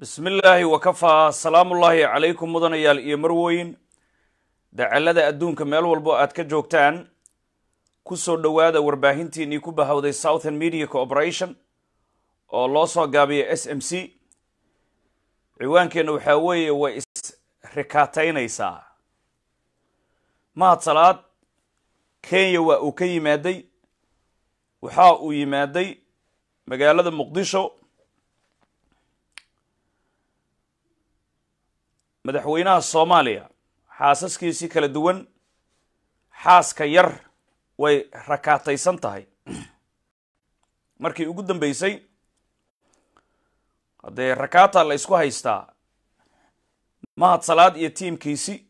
bismi illaahi wakafaa asalaamullaahi calaykum mudanayaal iyo marwoyn dacalada adduunka meel walbo aad ka joogtaan kusoo dhowaada warbaahintiinnii ku bahowday southern media corporation oo loo soo gaabiya s m c ciwaankeenna waxaa weeye way isrikaataynaysaa mahad salaad kenya waa uu ka yimaaday waxaa uu yimaaday magaalada muqdisho madaxweynaha soomaaliya xaasaskiisii kala duwan xaaska yar way rakaataysan tahay markii ugu dambeysay haddee rakaata la isku haystaa mahad salaad iyo tiimkiisi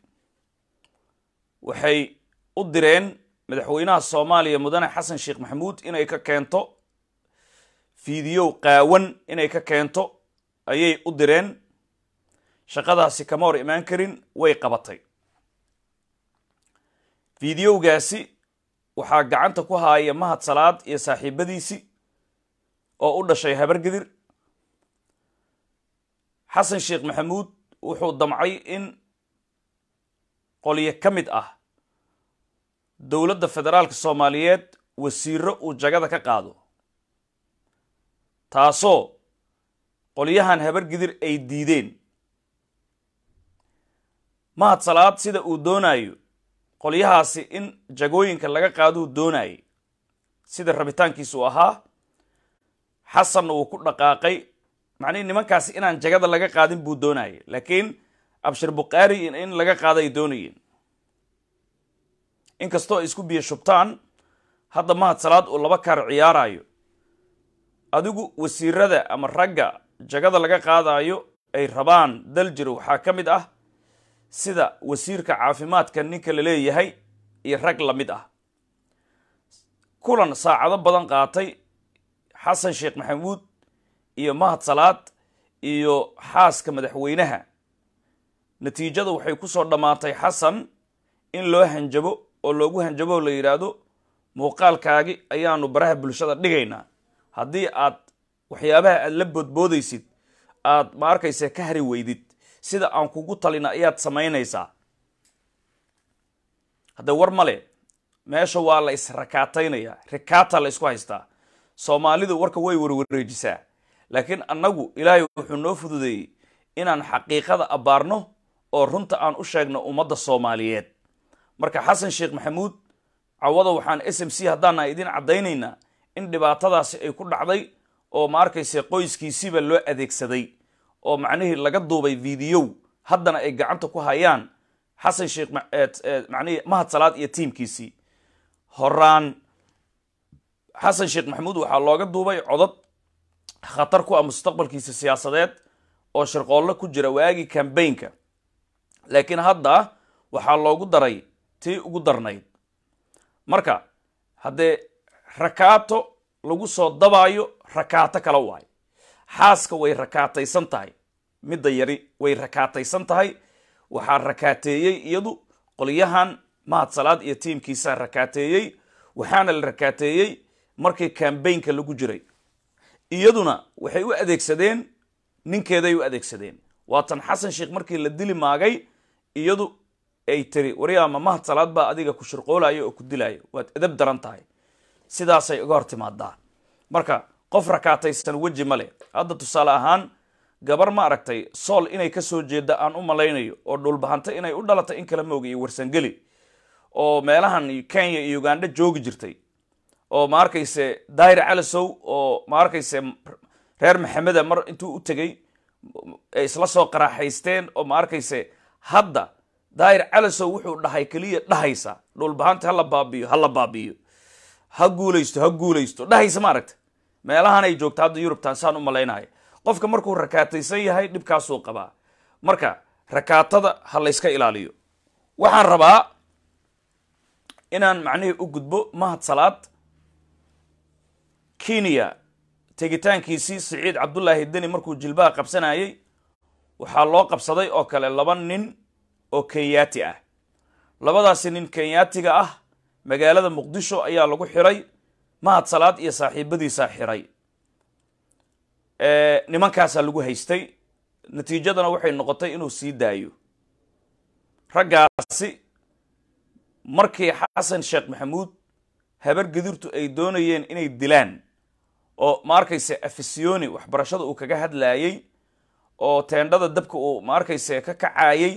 waxay u direen madaxweynaha soomaaliya mudane xasan sheekh maxamuud inay ka keento fiidiyow qaawan inay ka keento ayay u direen shaqadaasi kama hor imaan karin way qabatay fideogaasi waxaa gacanta ku haaya mahad salaad iyo saaxiibadiisi oo u dhashay habargidir xasan sheekh maxamuud wuxuu damcay in qolyo ka mid ah dowladda federaalka soomaaliyeed wasiiro uu jagada ka qaado taasoo qolyahan habargidir ay diideen mahad salaad sida uu doonayo qolyahaasi in jagooyinka laga qaaduu doonayay sida rabitaankiisu ahaa xasanna uu ku dhaqaaqay macnihii nimankaasi inaan jagada laga qaadin buu doonayay laakiin abshir bukhaari in laga qaaday doonayeen inkastoo ay isku biyo shubtaan hadda mahad salaad uu laba kaar ciyaarayo adigu wasiirada ama ragga jagada laga qaadayo ay rabaan daljir waxaa ka mid ah sida wasiirka caafimaadka ninka la leeyahay iyo rag la mid ah kulan saacado badan qaatay xasan sheekh maxamuud iyo mahad salaad iyo xaaska madaxweynaha natiijada waxay ku soo dhammaatay xasan in loo hanjabo oo loogu hanjabo la yidhaahdo muuqaalkaagi ayaanu baraha bulshada dhigaynaa haddii aad waxyaabaha aada la boodboodaysid aada ma arkayse ka hari weydid sida aan kugu talina ayaad samaynaysaa hadda war male meesha waa la israkaataynayaa rikaata la isku haystaa soomaalidu warka way warwareejisaa laakiin annagu ilaahay wuxuu noo fududeeyey inaan xaqiiqada abbaarno oo runta aan u sheegno ummadda soomaaliyeed marka xasan sheekh maxamuud cawada waxaan s m c haddaanaa idin caddaynaynaa in dhibaatadaasi ay ku dhacday oo ma arkayse qoyskiisiiba loo adeegsaday oo macnihii laga duubay videow haddana ay gacanta ku hayaan xasan sheekh manihii eh, eh, mahad salaad iyo tiimkiisii horaan xasan sheekh maxamuud waxaa looga duubay codad khatar ku ah mustaqbalkiisa siyaasadeed oo shirqoollo ku jira waagii kambaynka laakiin hadda waxaa loogu daray tii ugu darnayd marka haddee rakaato lagu soo dabaayo rakaato kala waayo xaaska way rakaataysan tahay midda yari way rakaataysan tahay waxaa rakaateeyey iyadu qolyahan mahad salaad iyo tiimkiisa rakaateeyey waxaana la rakaateeyey markii kambaynka lagu jiray iyaduna waxay u adeegsadeen ninkeeday u adeegsadeen waatan xasan sheekh markii la dili maagay iyadu ay tiri waryaama mahad salaad baa adiga ku shirqoolayo oo ku dilayo waad edab daran tahay sidaasay uga hortimaadaa marka qof rakaataysan weji ma leh hadda tusaale ahaan gabar ma aragtay sool inay ka soo jeeda aan u malaynayo oo dhulbahanta inay u dhalatay in kala mooga iyo warsangeli oo meelahan kenya iyo uganda joogi jirtay oo ma arkayse daahir calasow oo ma reer maxameda mar intuu u tegay ay isla soo qaraaxaysteen oo ma hadda daahir calisow wuxuu dhahay keliya dhahaysa dhulbahanta hala baabiyo hala baabiyo ha guulaysto ha guulaysto dhahaysa ma aragta meelahan ay joogto hadda yurubtan saan u malaynahay qofka markuu rakaataysan yahay dhibkaasuu qabaa marka rakaatada ha layska ilaaliyo waxaan rabaa inaan macnihii u gudbo mahad salaad kenya tegitaankiisii siciid cabdullaahi deni markuu jilbaha qabsanayey waxaa loo qabsaday oo kale laba nin oo kenyati ah labadaasi nin kenyatiga ah magaalada muqdisho ayaa lagu xiray mahad salaad iyo saaxiibadiisaa xiray nimankaasaa lagu haystay natiijadana waxay noqotay inuu sii daayo raggaasi markii xasan sheekh maxamuud habar gidurtu ay doonayeen inay dilaan oo ma arkayse afisyooni waxbarashada uu kaga hadlaayey oo teendhada dabka uu ma arkayse ka kacaayey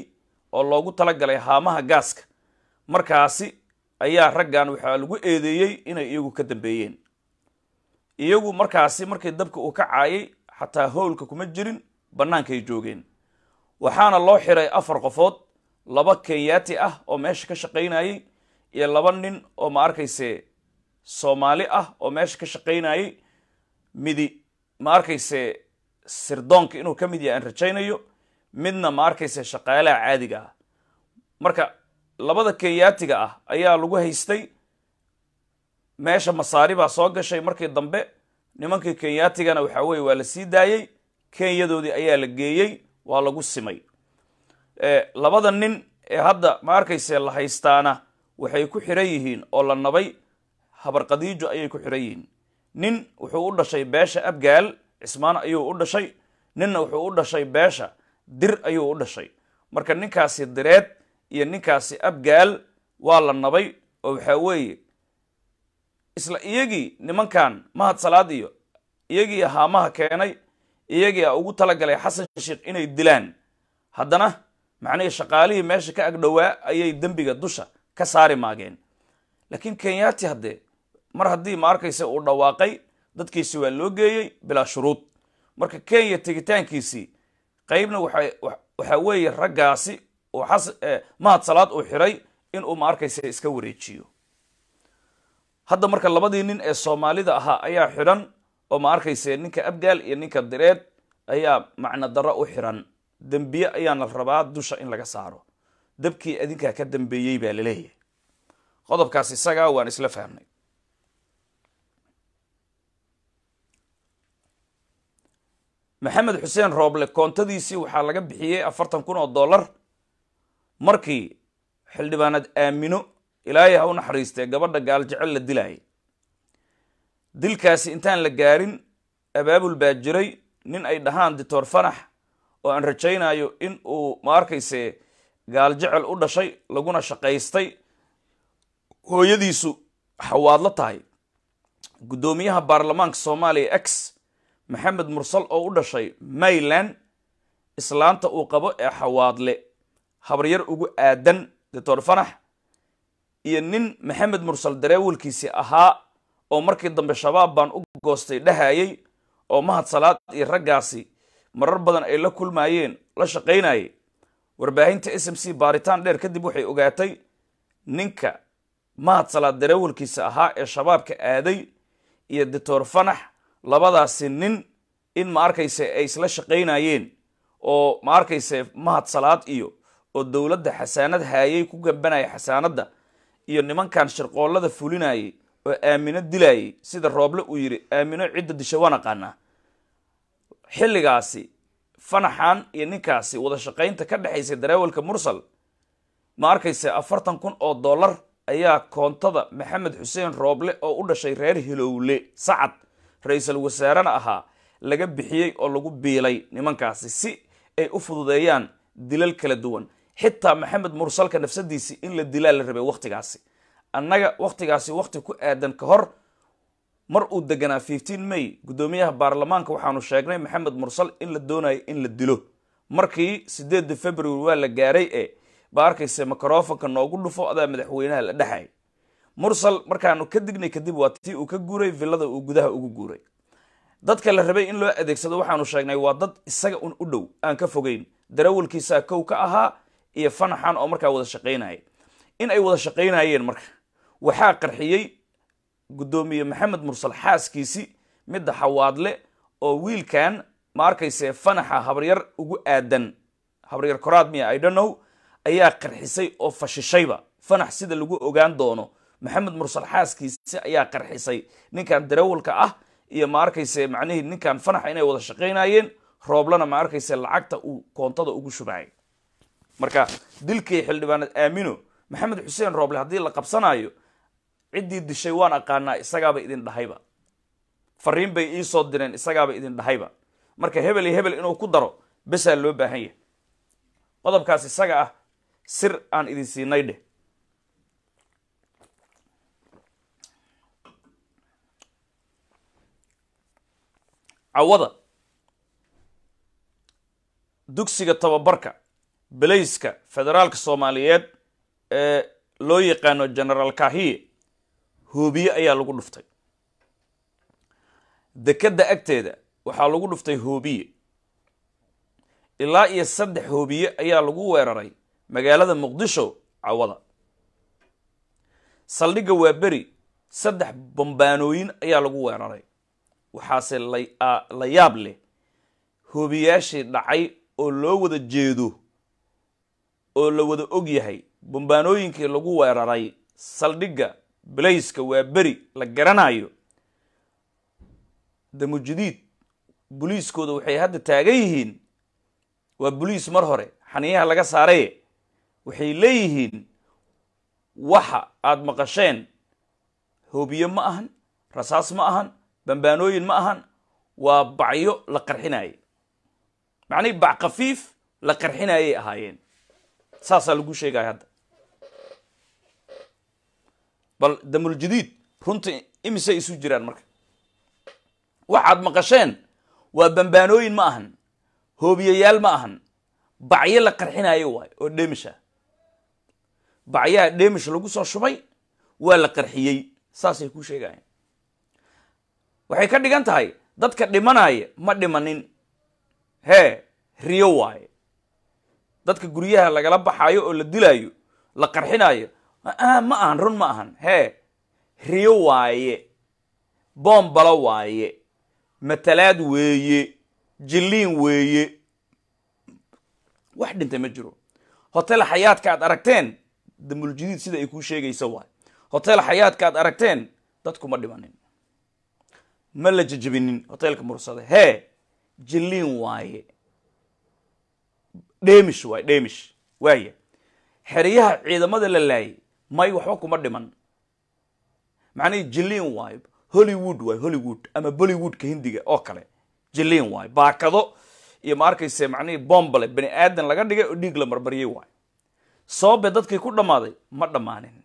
oo loogu tala galay haamaha gaaska markaasi ayaa raggan waxaa lagu eedeeyey inay iyagu ka dambeeyeen iyagu markaasi markii dabka uu ka caayay xataa howlka kuma jirin bannaankay joogeen waxaana loo xiray afar qofood laba kenyaati ah oo meesha ka shaqaynayey iyo laba nin oo ma arkayse soomaali ah oo meesha ka shaqaynayey midi ma arkayse sirdoonka inuu ka mid yahay aan rajaynayo midna ma arkayse shaqaalaha caadiga ah marka labada kenyaatiga ah ayaa lagu haystay meesha masaari baa soo gashay markii dambe nimankii kenyaatigana waxa weye waa la sii daayey kenyadoodii ayaa la geeyey waa lagu simay labada nin ee hadda ma arkayse la haystaana waxay ku xiran yihiin oo la nabay habar habarqadiijo ayay ku xiran yihiin nin wuxuu u dhashay beesha abgaal cismaan ayuu u dhashay ninna wuxuu u dhashay beesha dir ayuu u dhashay marka ninkaasi direed iyo ninkaasi abgaal waa la nabay oo waxaa weeye isla iyagii nimankan mahad salaad iyo iyagii haamaha keenay iyagii a ugu talagalay xasan sheekh inay dilaan haddana macnihii shaqaalihii meesha ka agdhowaa ayay dembiga dusha ka saari maageen laakiin kenyaati haddee mar haddii ma arkaysa uu dhawaaqay dadkiisi waa loo geeyey bilaa shuruud marka kenya tegitaankiisii qeybna waxaa weeye raggaasi oo e, mahad salaad uu xiray inuu ma arkaysa iska wareejiyo hadda marka labadii nin ee soomaalida ahaa ayaa xidhan oo ma arkayse ninka abdaal iyo ninka direed ayaa macno darro u xiran dembiye ayaa rabaa dusha in laga saaro dabkii adinkaa ka dambeeyey baa laleeyahay qodobkaas isagaa waan isla fahmnay maxamed xuseen rooble koontadiisii waxaa laga bixiyey afartan kun oo dollar markii xildhibaanaad aamino ilaahay ha u naxariistee gabadha gaal jecel la dilaayay dilkaasi intaan la gaarin abaabul baa jiray nin ay dhahaan dictor fanax oo aan rajaynayo in uu ma arkayse gaal jecel u dhashay laguna shaqaystay hooyadiisu xawaad tahay guddoomiyaha baarlamaanka soomaaliya x maxamed mursal oo u dhashay mayland islaanta uu qabo ee xawaadle habaryar ugu aadan doctor fanax iyo nin maxamed mursal dareewilkiisi ahaa oo markii dambe shabaab baan u goostay dhahayay oo mahad salaad iyo raggaasi marar badan ay la kulmaayeen la shaqaynayay warbaahinta s m c baaritaan dheer kadib waxay ogaatay ninka mahad salaad dareewilkiisa ahaa ee shabaabka aaday iyo doctor fanax labadaasi nin in ma arkayse ay isla shaqaynayeen oo ma arkayse mahad salaad iyo oo dowladda xasaanad haayay ku gambanaya xasaanadda iyo nimankan shirqoollada fulinayay oo aamino dilayay sida rooble uu yidhi aamino cidda disha waa naqaanaa xilligaasi fanaxan iyo ninkaasi wada shaqaynta ka dhexaysay dareewalka mursal ma arkayse afartan kun oo dollar ayaa koontada maxamed xuseen rooble oo u dhashay reer hilowle sacad ra iisal wasaarena ahaa laga bixiyey oo lagu biilay nimankaasi si ay u fududeeyaan dilal kala duwan xitaa maxamed mursalka nafsadiisi in la dilaa la rabay waktigaasi annaga waktigaasi wakti ku aadan ka hor mar uu deganaa fifteen may guddoomiyaha baarlamaanka waxaanu sheegnay maxamed mursal in la doonayo in la dilo markii sideeda februar waa la gaaray ee baarkayse arkaysa noogu dhufo adaa madaxweynaha la dhexay mursal markaanu ka dignay kadib waa tii uu ka guuray villada uu gudaha ugu guuray dadka la rabay in loo adeegsado waxaanu sheegnay waa dad isaga un u dhow aan ka fogeyn darawalkiisaa kow ka ahaa iyo fanaxan oo markaa wada shaqaynaya in ay wada shaqaynayeen marka waxaa qarxiyey guddoomiye maxamed mursal xaaskiisi midda xawaadle oo wiilkan ma arkayse fanaxa habaryar ugu aadan habaryar koraad miya idhanow ayaa qarxisay oo fashishayba fanax sida lagu ogaan doono maxamed mursal xaaskiisi ayaa qarxisay ninkan darawalka ah iyo ma arkayse macnihii ninkan fanaxa inay wada shaqaynayeen rooblana ma arkayse lacagta uu koontada ugu shubay marka dilkii xildhibaaneed aamino maxamed xuseen rooble haddii la qabsanaayo ciddii dishay waan aqaanaa isagaaba idin dhahayba fariin bay iisoo direen isagaaba idin dhahayba marka hebel iyo hebel inuu ku daro besaa loo baahan yahay qodobkaas isaga ah sir aan idin siinay dheh cawada dugsiga tababarka belayska federaalka soomaaliyeed ee loo yaqaano generaal kahiye hoobiye ayaa lagu dhuftay dekadda agteeda waxaa lagu dhuftay hoobiye ilaa iyo saddex hoobiye ayaa lagu weeraray magaalada muqdisho cawada saldhigga waa beri saddex bambaanooyin ayaa lagu weeraray waxaase la yaab leh hoobiyaashii dhacay oo loo wada jeedo oo la wada og yahay bombaanooyinkii lagu weeraray saldhigga bilayska waa beri la garanayo damujadiid boliiskooda waxay hadda taagan yihiin waa boliis mar hore xaniyaha laga saaraye waxay leeyihiin waxa aad maqasheen hoobiye ma ahan rasaas ma ahan bambaanooyin ma ahan waa bacyo la qarxinaaye macnihii bac khafiif la qarxinaayay ahaayeen saasaa lagu sheegaya hadda bal damuljadiid runta imisay isu jiraan marka waxaad maqasheen waa bambaanooyin ma ahan hoobiyayaal ma ahan bacyo la qarxinaayo waay oo dheemish ah bacyaha dheemish lagu soo shubay waa la qarxiyey saasay ku sheegayeen waxay ka dhigan tahay dadka dhimanaya ma dhimanin hee riyo waaye dadka guryaha lagala baxaayo oo la dilaayo la qarxinaayo ah, ah, ma ahan run ma ahan hee riyo waaye boombalo waaye matalaad weeye jilliin weeye wax dhintay ma jiro hotel xayaadka aad aragteen damuljadiid sida ay kuu sheegaysa waay hotel xayaadka aad aragteen dadkuma dhibanin ma la jejebinin hoteelka mursade he jilliin waaye dhemish waay dhemish waaya xeryaha ciidamada la laayay may waxba kuma dhiman macnihii jilin waayo hollywood waay hollywood ama bollywoodka hindiga oo kale jilin waayo baakado iyo ma arkayse macnihii bombale bani aadan laga dhigay oo dhiig la marbaryay waayo sababe dadkii ku dhammaaday ma dhammaanin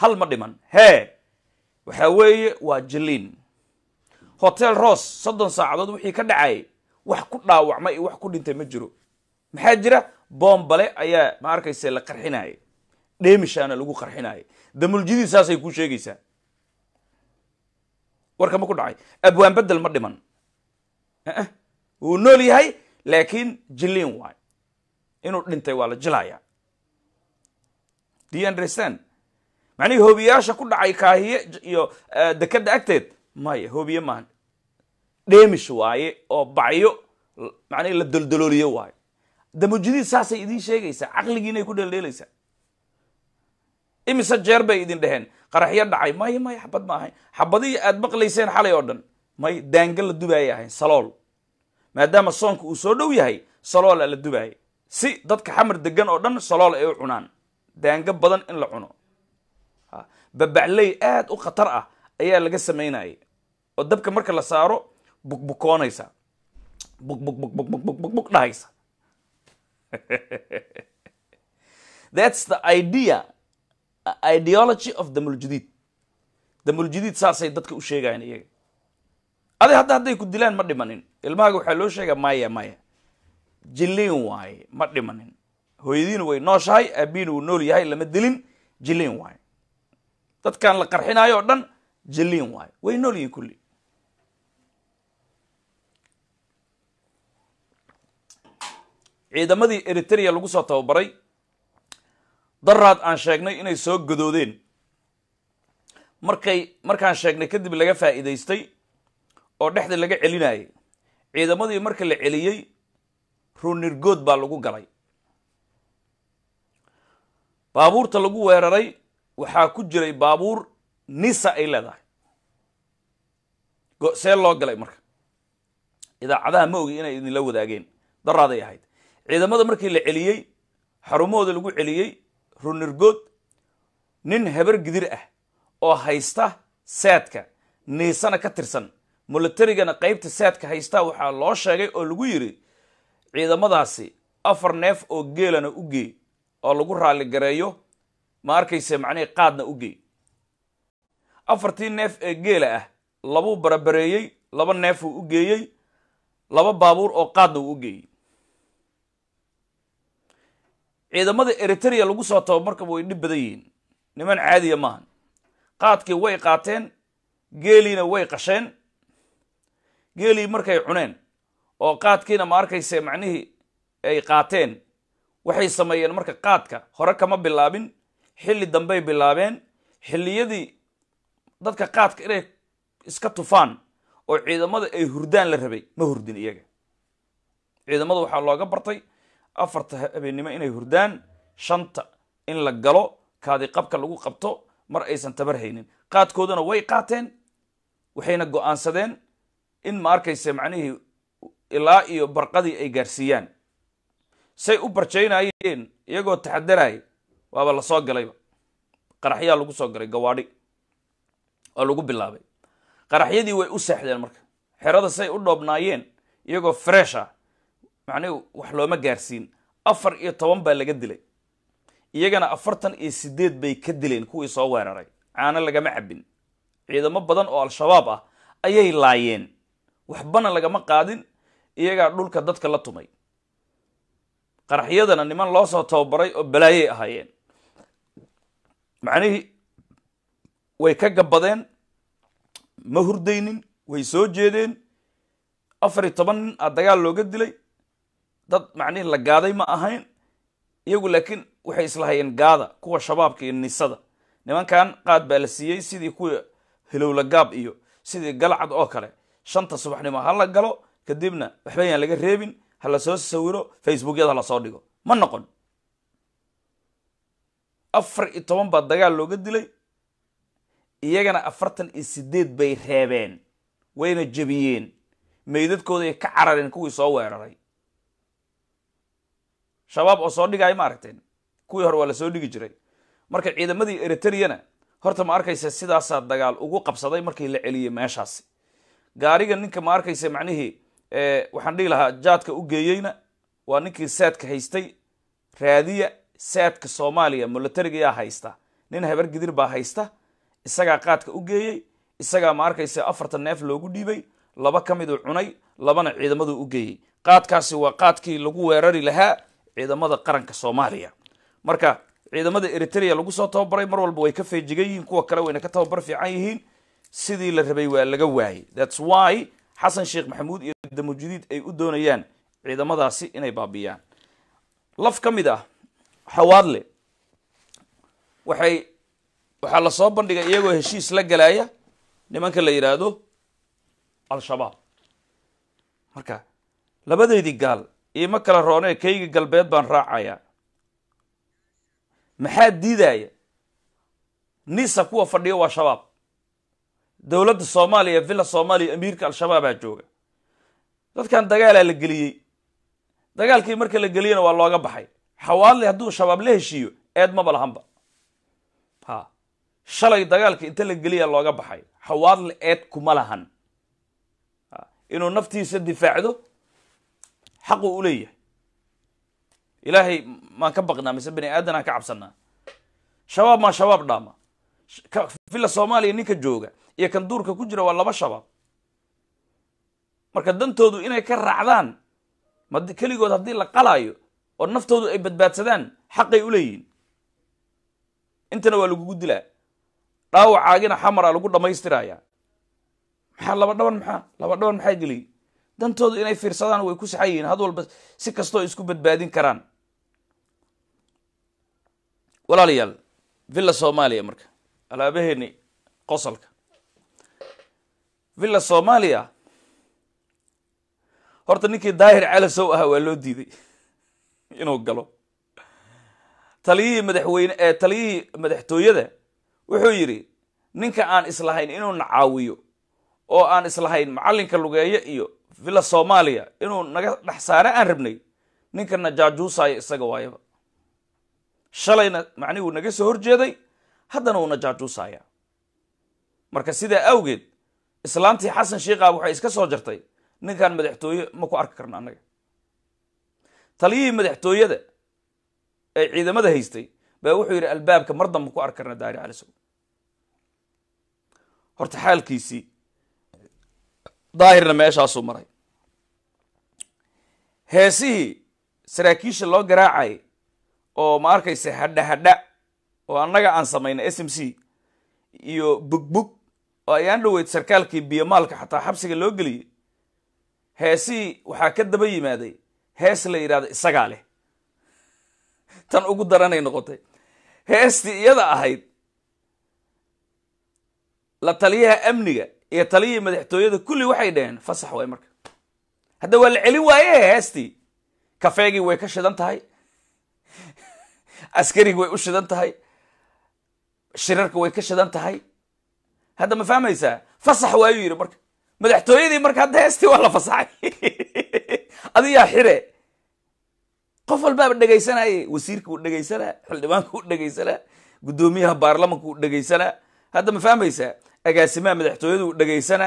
hal ma dhiman hee waxaa weeye waa jilin hotel ross soddon saacadood wixii ka dhacayay wax ku dhaawacmay iyo wax ku dhintay ma jiro maxaa jira boombale ayaa ma arkayse la qarxinaayay dheemishaana lagu qarxinaayay damuljidii saasay ku sheegaysaa warka ma ku dhacay abwaan bedel ma dhiman wuu nool yahay laakiin jiliin waay inuu dhintay waa la jilaya do understand macnihii hobiyaasha ku dhacay kaahiye iyo eh, dekada agteed maya hobiye maaha dheemish waaye oo bacyo macnihi la doldolooliyo waayo damujidii saasay idin sheegaysaa caqligiinay ku dheeldheelaysaa imise jeer bay idin dheheen qaraxyo dhacay maya may xabad ma ahayn xabadihii aad maqlayseen xalay oo dhan may daanga la dubaaya ahayn salool maadaama soonka uu soo dhow yahay saloola la dubaaya si dadka xamar degan oo dhan salool ay u cunaan daanga badan in la cuno babacley aad u khatar ah ayaa laga samaynayay oo dabka marka la saaro bukbukoonaysa bukbukbukbukbukbuk dhahaysa thats the idea uh, ideology of damuljudiid damuljudiid saasay dadka u sheegayaan iyaga adi hadda hadday ku dilaan ma dhimanin ilmahaaga waxaa loo sheegaa maya maya jiliin waaye ma dhimanin hooyadiin way nooshahay aabihiina wuu nool yahay lama dilin jilin waaye dadkan la qarxinaayo oo dhan jiliin waaye way nool yihiin kulli ciidamadii eritrea lagu soo tababaray daraad aan sheegnay inay soo gadoodeen markay markaan sheegnay kadib laga faa'iidaystay oo dhexdii laga celinayay ciidamadii marka la celiyey ruunirgood baa lagu galay baabuurta lagu weeraray waxaa ku jiray baabuur nisa ay leedahay see loo galay marka idaacadaha ma ogi inay idinla wadaageen daraaday ahayd ciidamada markii la celiyey xarumahooda lagu celiyey runirgood nin habar gidir ah oo haysta seedka niisana ka tirsan milatarigana qaybta seedka haysta waxaa loo sheegay oo lagu yidhi ciidamadaasi afar neef oo geelana u gey oo lagu raaligareeyo ma arkayse macnihii qaadna u gey afartii neef ee geela ah labuu barabareeyey laba neefuu u geeyey laba baabuur oo qaadna uu u geeyey ciidamada eritrea lagu soo tabo marka way dhib badan yihiin niman caadiya ah maahan qaadkii way qaateen geeliina way qasheen geelii markay cuneen oo qaadkiina ma arkayse macnihii ay qaateen waxay sameeyeen marka qaadka hore kama bilaabin xilli dambey bilaabeen xilliyadii dadka qaadka inay iska tufaan oo ciidamada ay hurdaan la rabay ma hurdin iyaga ciidamada waxaa looga bartay afarta habeennimo inay hurdaan shanta in la galo kaadi qabka lagu qabto mar aysan tabar haynin qaadkoodana way qaateen waxayna go-aansadeen in ma arkayse macnihii ilaa iyo barqadii ay gaarsiiyaan say u barjaynayeen iyagoo taxadaraya waaba lasoo galayba qaraxyaa lagu soo galay gawaadhi oo lagu bilaabay qaraxyadii way u seexdeen marka xerada say u dhoobnaayeen iyagoo fresh ah macnahu wax looma gaarsiin afar iyo toban baa laga dilay iyagana afartan iyo sideed bay ka dileen kuwii soo weeraray caano lagama cabin ciidamo badan oo al-shabaab ah ayay laayeen waxbana lagama qaadin iyagaa dhulka dadka la tumay qaraxyadana niman loo soo tababaray oo balaayay ahaayeen macnihii way ka gabbadeen ma hurdaynin way soo jeedeen afar iyo toban nin a dagaal looga dilay dad macnihii la gaaday ma ahayn iyagu laakiin waxay islahayeen gaada kuwa shabaabka iyo nisada nimankan qaad baa la siiyey sidii kuwa hilowla gaab iyo sidii galcad oo kale shanta subaxnimo hala galo kadibna waxba yaan laga reebin ha la soo sawiro facebookyada hala soo dhigo ma noqon afar iyo toban baa dagaal looga dilay iyagana afartan iyo sideed bay reebeen wayna jebiyeen meydadkooday ka carareen kuwii soo weeraray shabaab oo soo dhigaayo ma aragteen kuwii hore waa lasoo dhigi jiray marka ciidamadii eritriyana horta ma arkaysa sidaasaa dagaal ugu qabsaday markii la celiyey meeshaasi gaariga ninka ma arkaysa macnihii waxaan dhihi lahaa jaadka u geeyeyna waa ninkii saadka haystay raadiya saadka soomaaliya milatarigayaa haysta nin habargidir baa haysta isagaa qaadka u geeyey isagaa ma arkaysa afartan neef loogu dhiibay laba ka miduu cunay labana ciidamadu u geeyey qaadkaasi waa qaadkii lagu weerari lahaa ciidamada qaranka soomaaliya marka ciidamada eritrea lagu soo tababaray mar walba way ka feejigan yihiin kuwa kale wayna ka tababar fiican yihiin sidii la rabay waa laga waayey thats why xasan sheekh maxamuud iyo damujudiid ay u doonayaan ciidamadaasi inay baabiyaan laf ka mid ah xawaadle waxay waxaa lasoo bandhigay iyagoo heshiis la galaya nimanka la yidhaahdo al-shabaab marka labadeedii gaal ima kala roonee kayga galbeed baan raacayaa maxaa diidaya nisa kuwa fadhiya waa shabaab dowladda soomaaliya villa soomaaliya amiirka al-shabaabaa jooga dadkan dagaalaa la geliyey dagaalkii marka la geliyena waa looga baxay xawaadle hadduu shabaab la heshiiyo eed maba lahanba ha shalay dagaalka inta la geliyaa looga baxay xawaadle eed kuma lahan inuu naftiisa difaacdo xaqu u leeyahay ilaahay maan ka baqnaa mise bani aadan aan ka cabsanaa shabaab maa shabaab dhaama villa soomaaliya ninka jooga iyo kan duurka ku jira waa laba shabaab marka dantoodu inay ka raacdaan ma keligood haddii la qalaayo oo naftoodu ay badbaadsadaan xaqay u leeyihiin intana waa lagugu dilaa dhaawacaagina xamara lagu dhammaystirayaa maxaa laba dhaban maxaa laba dhaban maxaa geliy dantoodu inay fiirsadaan way ku saxan yihiin had walba si kastoo isku badbaadin karaan walaalayaal villa soomaaliya marka alaabaheeni qosolka villa soomaaliya horta ninkii daahir calasow ahaa waa loo diiday inuu galo taliyihii madaxweyne ee taliyihii madaxtooyada wuxuu yidhi ninka aan islahayn inuuna caawiyo oo aan islahayn macalinka lugeeyo iyo villa soomaaliya inuu naga dhex saare aan rabnay ninkana jaajuusaya isaga waayaba shalayna macnihii wuu naga soo horjeeday haddana uuna jaajuusaaya marka sidaa awgeed islaamtii xasan sheikhaab waxay iska soo jartay ninkan madaxtooye ma ku arki karno annaga taliyihii madaxtooyada ee ciidamada haystay baa wuxuu yidhi albaabka mar damba ku arki karna daari calisow horta xaalkiisii daahirna meeshaasuu maray heesihii saraakiisha loo garaacay oo ma arkaysa hadha hadha oo annaga aan samayna s m c iyo bugbug oo ayaan dhoweyd sarkaalkii biyomaalka xataa xabsiga loo geliyey heesihii waxaa ka daba yimaaday hees la yidhahdo isagaa leh tan ugu daranay noqotay heestii iyada ahayd la taliyaha amniga iyo taliyii madaxtooyada kulli waxay dheheen fasax waay marka hadda waa la celin waaye heestii kafeegii way ka shidan tahay askarigii way u shidan tahay shirarka way ka shidan tahay hadda ma fahmaysaa fasax waayuu yidhi marka madaxtooyadii marka hadda heestii waa la fasaxay adiyaa xire qof walbaaba dhegaysanaye wasiirka wuu dhegaysanaa xildhibaanka wuu dhegaysanaa guddoomiyaha baarlamanka wuu dhegaysanaa hadda ma fahmaysaa agaasimaha madaxtooyadu dhegaysana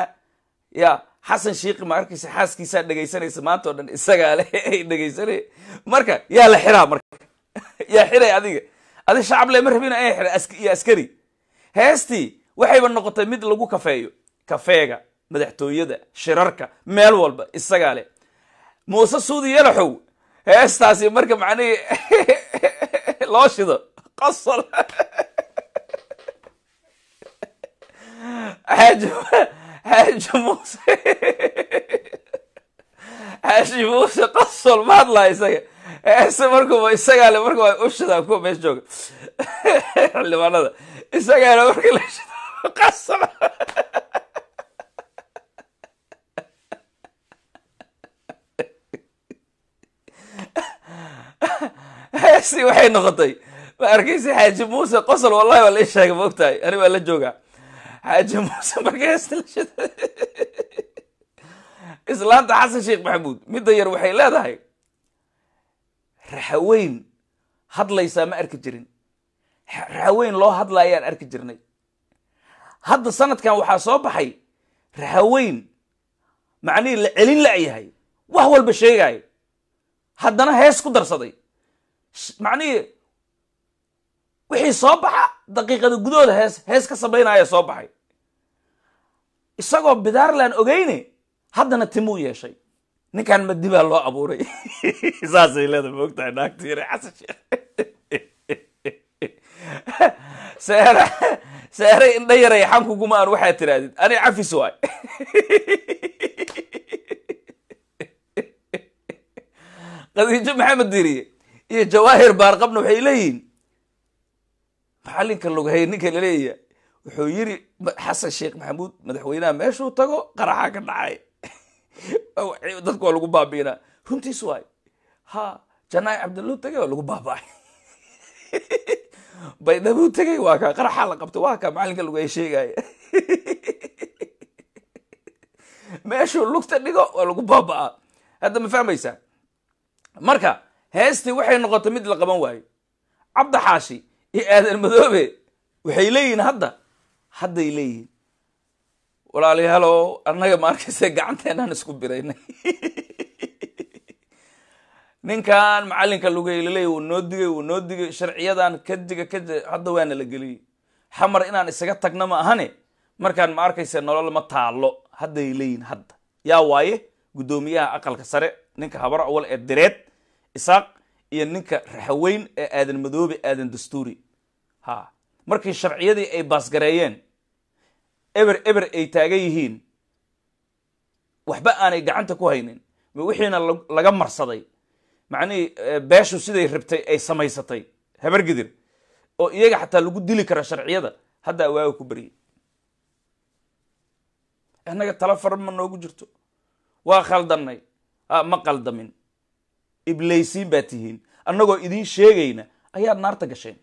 ya xasan shiikhi ma arkaysa xaaskiisaa dhegaysanaysa maanta oo dhan isagaa leh ay dhegaysana marka yaa la xiraa marka yaa xiray adiga adi shacab le ma rabina aya xira iyo askari heestii waxayba noqotay mid lagu kafeeyo kafeega madaxtooyada shirarka meel walba isagaa leh muuse suudi yalaxow heestaasi marka macnihii loo shido qosol xaaji xaaji muuse xaaji muuse qasol ma hadlaa isaga e, se ushidaa kuwa meesha xildhibaanada isagaale waxay noqotay ma arkaysa xaaji muuse qosol wallahi waa la ii sheegay maogtahay ani waa la joogaa xaaje muuse markaheysta la shada islaanta xasan sheekh maxamuud midda yar waxay leedahay raxaweyn hadlaysaa ma arki jirin raxaweyn loo hadlaayaan arki jirnay hadda sanadkan waxaa soo baxay raxaweyn macnihii la celin la-yahay wax walba sheegaayo haddana hees ku darsaday macnihii wixii soo baxa daqiiqada gudahooda hees hees ka samaynaaya soo baxay isagoo bidaarlan ogeyne haddana timuu yeeshay ninkan madibaa loo abuuray saasay leeda moogtahay naagta yare xasashe seere seere indha yaray xanku gumaan waxaa tirahdid ani cafis waay khadiijo maxamed diriye iyo jawaahir baarqabna waxay leeyihin maxalinka lughay ninka laleeyaha wuxuu yiri xasan sheekh maxamuud madaxweynaha meeshuu tago qaraxaa ka dhacay dadka waa lagu baabiinaa runtiis waay ha janaa'i cabdillu tagay waa lagu baaba'ay baydhabuu tegay waa kaa qaraxaa la qabtay waa kaa macalinka lagu ay sheegaya meeshuu lugta dhigo waa lagu baaba'aa hadda ma fahmaysaa marka heestii waxay noqotay mid la qaban waayo cabdixaashi iyo aadan madoobe waxay leeyihiin hadda hadday leeyihin walaalayaalo annaga ma gacanteenaan isku biraynay ninkan macalinka lugay laleey wuu noo digay wuu noo digay sharciyadan ka diga ka hadda waana la geliyey xamar inaan isaga tagna ma ahane markaan ma arkayse nolol ma taallo hadday leeyihin hadda yaa waaye guddoomiyaha aqalka sare ninka habar awal ee direed isaaq iyo ninka raxaweyn ee aadan madoobe aadan dastuuri ha markii sharciyadii ay baasgareeyeen eber eber ay taagan yihiin waxba aanay gacanta ku haynin wixiina laga marsaday macnihii eh, beeshu siday rabtay ay samaysatay habargidir oo iyaga xataa lagu dili kara sharciyada haddaa waaga ku beriyay inaga tala farma noogu jirto waa khaldannay ah, ma qaldamin ibleysiin baa tihiin annagoo idiin sheegayna ayaad naarta gasheen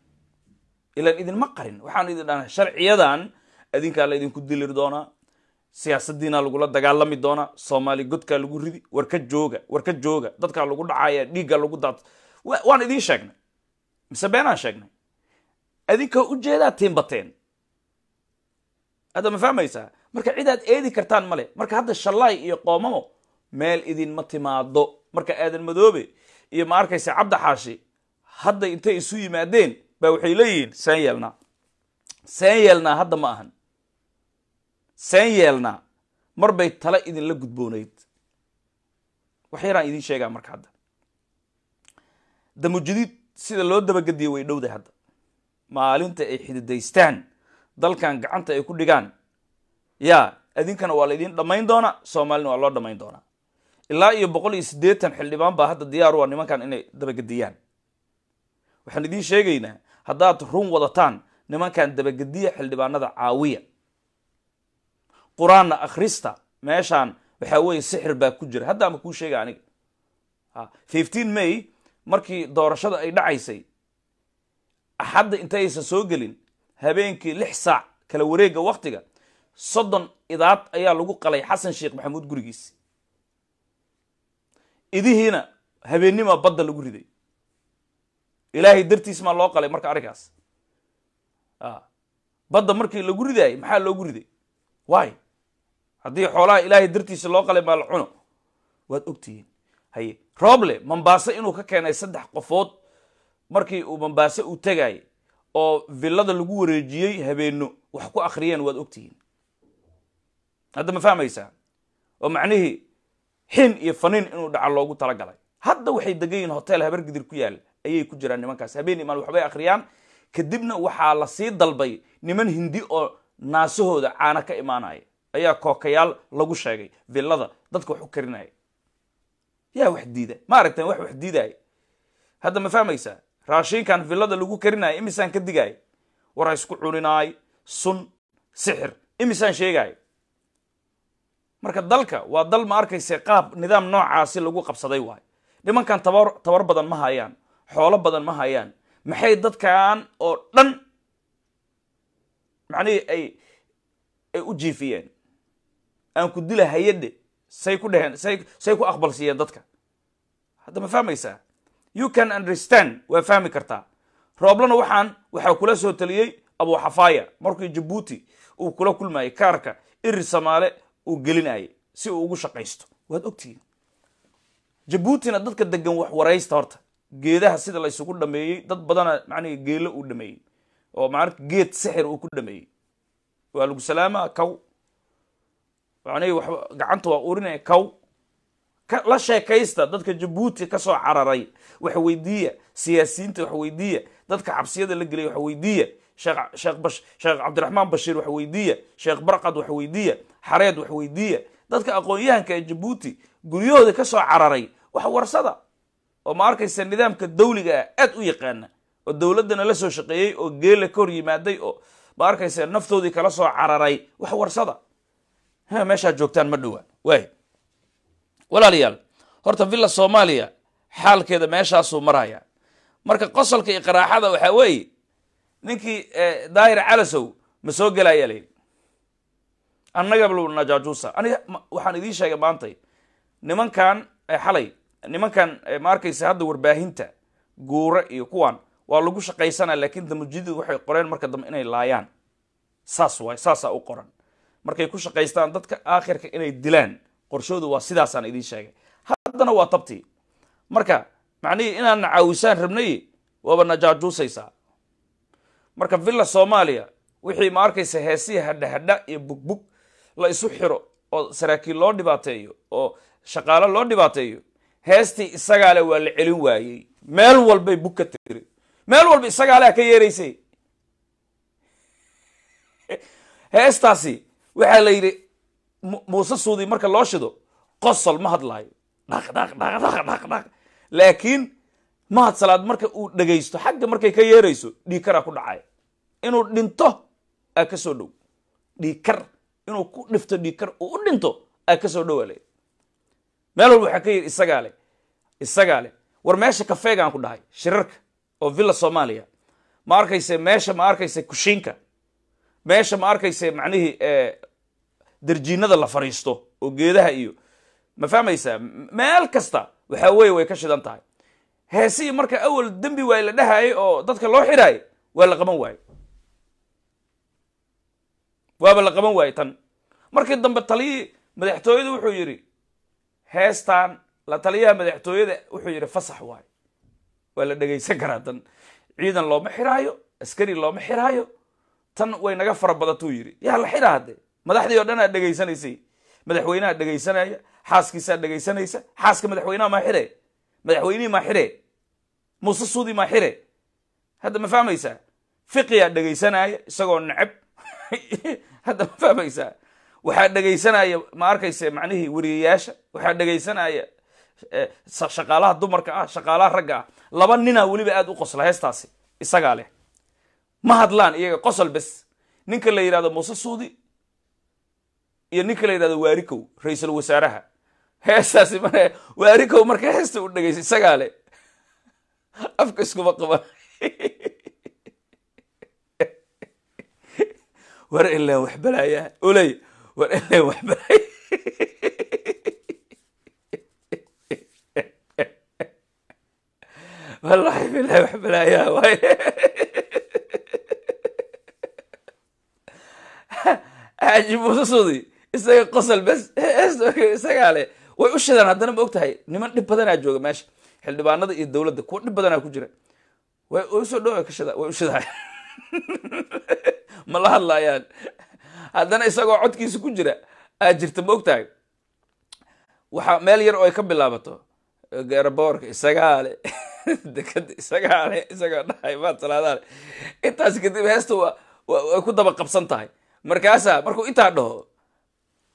ilaan idinma qarin waxaan idin dhahnay sharciyadan adinkaa la idinku diliri doonaa siyaasadiinaa lagula dagaalami doonaa soomaali godkaa lagu ridi warka jooga war ka jooga dadkaa lagu dhacaya dhiigga lagu daad waan idiin sheegnay mise beenaan sheegnay adinkoo ujeedaa tiimbateen hadda ma fahmaysaa marka cidaad eedi kartaan male marka hadda shallaay iyo qoomamo meel idinma timaado marka aadan madoobe iyo ma arkaysa cabdi xaashi hadda intay isu yimaadeen baa waxay leeyihiin seen yeelnaa seen yeelnaa hadda ma ahan seen yeelna mar bay tale idinla gudboonayd wax yaraan idiin sheegaa marka hadda damujudiid sida loo dabagediye way dhowday hadda maalinta ay xididaystaan dalkan gacanta ay ku dhigaan yaa adinkana waa la dhammayn doonaa soomaalina waa loo dhammayn doonaa ilaa iyo boqol iyo siddeetan xildhibaan baa hadda diyaaru a ah nimankan inay dabagediyaan waxaan idiin sheegaynaa haddaad run wadataan nimankan dabagediya xildhibaanada caawiya qur-aanna akhrista meeshaan waxaa weye sixir baa ku jira haddaama kuu sheega aniga fifteen may markii doorashada ay dhacaysay axadda intaysan soo gelin habeenkii lix saac kala wareega waqtiga soddon idaad ayaa lagu qalay xasan sheekh maxamuud gurigiisi idihiina habeennima badda lagu riday ilaahay dartiis maa loo qalay marka arrinkaas badda markii lagu ridaayay maxaa loogu riday waay haddii xoolaha ilaahay dartiisa loo qalay qalimaal cuno waad ogtihiin haye roble mambaase inuu ka keenay saddex qofood markii uu mambaase uu tegayay oo villada lagu wareejiyey habeenno wax ku akhriyeen waad ogtihiin hadda ma fahmaysaa oo macnihii xin iyo fanin inuu dhaca loogu talagalay hadda waxay degan yihiin hotel habargidir ku yaal ayay ku jiraan nimankaas habeen imaan waxbay akhriyaan kadibna waxaa la sii dalbay niman hindi oo naasahooda caana ka imaanaya ayaa kookayaal lagu sheegay villada dadka wax u karinaya yaa wax diida ma aragteen wax wax diidaya hadda ma fahmaysaa raashinkan villada lagu karinaya imisaan ka digaay waraa isku cuninaay sun sixir imisaan sheegaayo marka dalka waa dal ma arkaysa qaab nidaam noocaasi lagu qabsaday waay nimankan tabar tabar badan ma hayaan xoolo badan ma hayaan maxay dadkan oo dhan macnihii ay ay u jiifiyeen aan ku dila hay-adde say ku dheheen say ku aqbalsiiyeen dadka hadda ma fahmaysaa you can understand waa fahmi kartaa rooblana waxaan waxaa kula soo taliyey abuxafaaya markuu jabuuti uu kula kulmayay kaarka iri samaale uu gelinayay si uu ugu shaqaysto waad ogtihiin jabuutina dadka degan wax waraysta horta geedaha sida laysugu dhameeyey dad badana macnaha geelo uu dhameeyey oo maarata geed sixir uu ku dhameeyey waa lagu salaama kow macnihii wa gacanta waa urinaya kow la sheekaysta dadka jabuuti kasoo cararay wax weydiiya siyaasiyiinta wax weydiiya dadka cabsiyada la gelay wax weydiiya sheekh cabdiraxmaan bashiir wax weydiiya sheekh barqad wax weydiiya xareed wax weydiiya dadka aqoon-yahanka ee jabuuti guryahooda kasoo cararay wax warsada oo ma arkaysa nidaamka dawliga ah aad u yaqaana oo dowladdana la soo shaqeeyey oo geela ka hor yimaaday oo ma arkaysa naftoodii kala soo cararay wax warsada meeshaad joogtaan ma dhowaan waay walaalayaal horta villa soomaaliya xaalkeeda meeshaasuu maraya marka qosolka iyo qaraaxada waxaa weeye ninkii eh, daahir calasow ma soo gelaya layidhi annagablu najajusa aniga waxaan idiin sheegay maantay nimankan eh, xalay nimankan eh, ma arkaysa hadda warbaahinta guure iyo kuwan waa lagu shaqaysanaa laakiin damajidi waxay qoreen marka dambe inay laayaan saas waay saasaa u qoran markay ku shaqaystaan dadka aakhirka inay dilaan qorshoodu waa sidaasaan idiin sheegay haddana waa tabtii marka macnihii inaad caawisaan rabnay waaba najaajuusaysaa marka villa soomaaliya wixii ma arkaysa heesihii hadhahadha iyo bugbug la isu xiro oo saraakiil loo dhibaateeyo oo shaqaalo loo dhibaateeyo heestii isagaale waa la celin waayey meel walbay bug ka tiri meel walba isagaalea ka yeeraysay heestaasi waxaa la yidhi muuse suudi marka loo shido qosol ma hadlaayo dhaqdhaqdhaqdhaqdhaq laakiin mahad salaad marka uu dhegaysto xagga markay ka yeerayso dhiikaraa ku dhacaya inuu dhinto aa ka soo dhow dhiikar inuu ku dhifto dhiikar uu u dhinto aa ka soo dhowaa leeyahy meel walba waxaa ka yidhi isagaa le isagaa le war meesha kafeegaan ku dhahay shirarka oo villa soomaaliya ma arkayse meesha ma arkayse kushiinka meesha ma arkayse macnihii darjiinada la fariisto oo geedaha iyo ma fahmaysaa meel kasta waxaa weye way ka shidan tahay heesihii marka awel dembi waay la dhahayay oo dadka loo xidhaayay waa la qaban waayey waaba la qaban waayey tan markii dambe taliyii madaxtooyada wuxuu yidhi heestan la taliyaha madaxtooyada wuxuu yidhi fasax waay waa la dhegaysan karaa tan ciidan looma xiraayo askari looma xiraayo tan way naga fara badatuu yidhi yaa la xidhaa haddee madaxdii oo dhan aad dhegaysanaysay madaxweyneha dhegaysanaya xaaskiisaa dhegaysanaysa xaaska madaxweyneha xire madaxweynihii xire muuse suudi xire hadda ma fahmaysaa fiqiyaa dhegaysanaya isagoo neceb hadda ma fahmaysaa waxaa dhegaysanaya ma arkayse macnihii weriyayaasha waxaa dhegaysanaya eh, shaqaalaha dumarka ah shaqaalaha ragga ah laba ninaa weliba aada u qosla heestaasi isagaa leh ma hadlaan iyaga qosol bes ninka la yidhahdo muuse suudi iyo ninka la yidhahdo waarikow ra-iisul wasaaraha heestaasi ma waarikow marka heesta u dhegeysa isagaa le afka iskuma qaban war ilaa wax balayaa oley war ilaa wax balaya wallahi bilahi wax balaayaa waay aajib muuse isaga qosol bes isagaa le way u shidaan haddana ma og tahay niman dhib badanaa jooga meesha xildhibaanada iyo dowladda kuwa dhib badanaa ku jira way usoo dhow ka shida way u shidahay ma la hadlaayaan haddana isagoo codkiisa ku jira aa jirta ma og tahay waxaa meel yar oo ay ka bilaabato gaaraboorka isagaa le dekada isagaa le isagoo dhahay maad salaadaale intaas kadib heesta way ku daba qabsan tahay markaasaa markuu intaa dhaho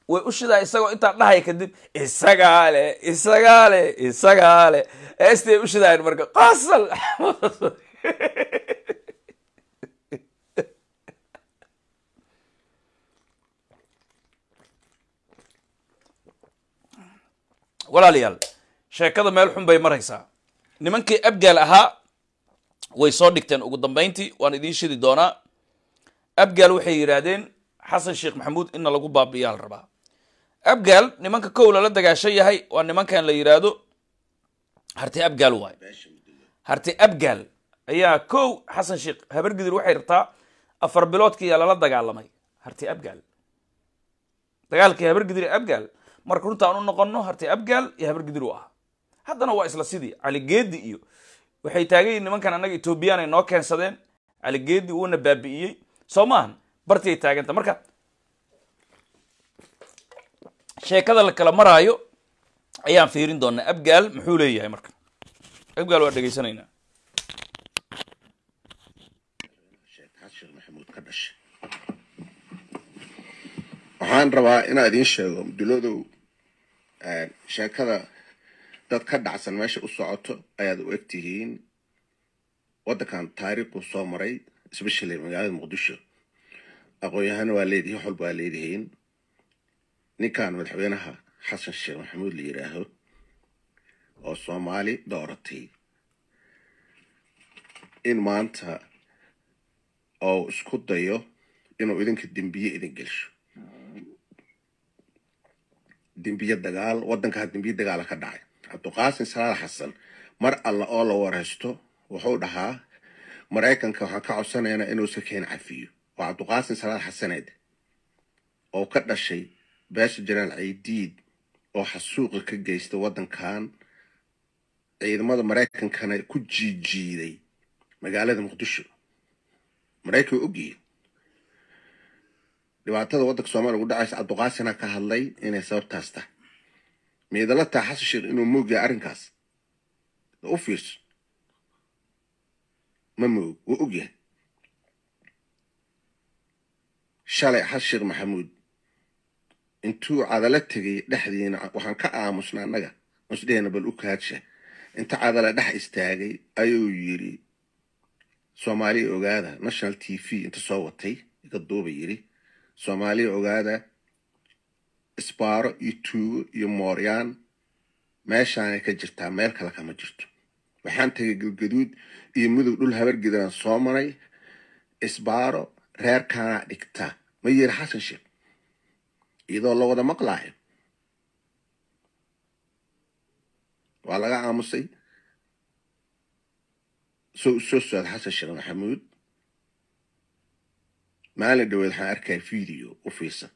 way u shidaa isagoo intaan dhahay kadib isagaale isagaale isagaale heestay u shidayan marka qasal walaalayaal sheekada meel xun bay maraysaa nimankii abgaal ahaa way soo dhigteen ugu dambeyntii waan idiin shidi doonaa abgaal waxay yidhaahdeen xasan sheekh maxamuud ina lagu baabiyaa la rabaa abgaal nimanka kow lala dagaashan yahay waa nimankan la yidhaahdo harti abgaal waay harti abgaal ayaa kow xasan sheekh habargidir waxay rabtaa afar biloodkiiyaa lala dagaalamay harti abgaal dagaalkii habargidir ee abgaal marka runta aan u noqono harti abgaal iyo habargidir u ahaa haddana waa isla sidii caligeedi iyo waxay taagan taagayiin nimankan annaga etoobiyaan ay noo keensadeen caligeedi uuna baabi'iyey soo maahan barti ay taaganta marka sheekada la kala maraayo ayaan fiirin doonaa abgaal muxuu leeyahay marka abgaal waa dhegaysanaynaa waxaan rabaa inaa idiin sheego mdulodow sheekada dad ka dhacsan meesha u socoto ayaad u eg tihiin waddankan taariikhuu soo maray especially magaalada muqdisho aqoon-yahaana waa leedihiin xolba waa leedihiin ninkan madaxweynaha xasan sheekh maxamuud la yidhaahdo oo soomaali dooratay in maanta oo isku dayo inuu idinka dembiye idin gelsho dembiye dagaal waddankaa dembiye dagaala ka dhacay cabdiqaasin salaal xasan mar alla oo la waraysto wuxuu dhahaa maraykanka waxaan ka codsanaynaa inuu iska keen cafiyo waa cabdiqaasin salaal xasaneed oo ka dhashay baasha jalaal caydiid oo xasuuqa ka geysta waddankan ciidamada maraykankana ku jiijiiday magaalada muqdisho maraykan waa ogyihiin dhibaatada waddanka soomaliya ugu dhacaysa cabduqaasinaa ka hadlay inay sababtaas tahay miidala taha xasan sheekh inuu moogyaha arrinkaas u fiirso ma moog wa ogyahay shalay xasan maxamuud intuu cadalo tegay dhexdiina waxaan ka aamusna annaga masdheena bal u kaadsha inta cadala dhex istaagay ayuu yiri soomaaliya ogaada national t v inta soo watay igaduuba yiri soomaaliya ogaada isbaaro iyo tuugo iyo mooryaan meeshaanay ka jirtaa meel kale kama jirto waxaan tagay galgaduud iyo mudug dhul habargidan soo maray isbaaro reerkaanaa dhigtaa ma yiri xasan sheekh iyadoo la wada maqlaayo waa laga aamusay soo usoo socda xasan sheekh maxamuud maalin dhaweed waxaan arkaya video u fiirsan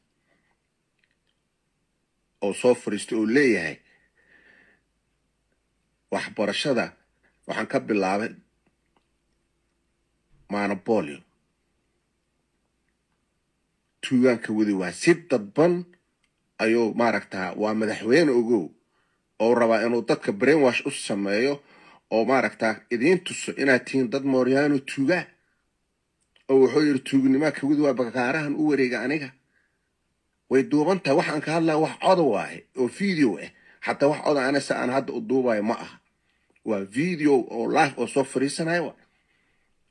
oo soo fariistay oo leeyahay waxbarashada waxaan ka bilaabay maana tuugaanka wadi waay si dadban ayuu maaragta waa madaxweyne ogow oo rabaa inuu dadka brainwash u sameeyo oo maaragta idiin tuso inaad tihiin dad mooryaano tuugaa oo wuxuu yiri tuugnima kawidi waa bakaarahan u wareega aniga way duuban tahay waxaan ka hadlaa wax coda waaye oo video ah eh. xataa wax coda anase aan hadda u duubayo ma aha waa video oo life oo soo fariisanaya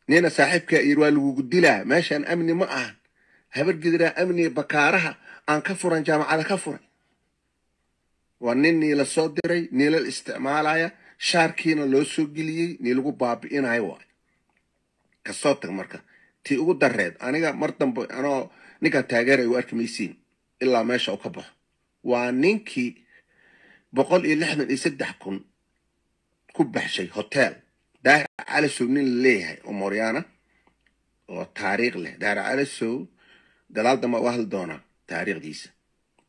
nina saaxiibkaa yiri waa lagugu dilaa meeshaan amni ma aha habargediraa amniga bakaaraha aan ka furan jaamacada ka furan waa nin niila soo diray niilal isticmaalaya shaarkiina loo soo geliyey niilagu baabi'inayo waay kasoo tag marka tii ugu dareed aniga mar dambe anoo ninkaa u arki maysiin ilaa meesha u ka baxo waa ninkii boqol iyo lixdan iyo saddex kun ku baxshay hotel daahir calisow nin la leeyahay oo moryaana oo taariikh leh daahir calisow dalaal damba u hadli doonaa taariikhdiisa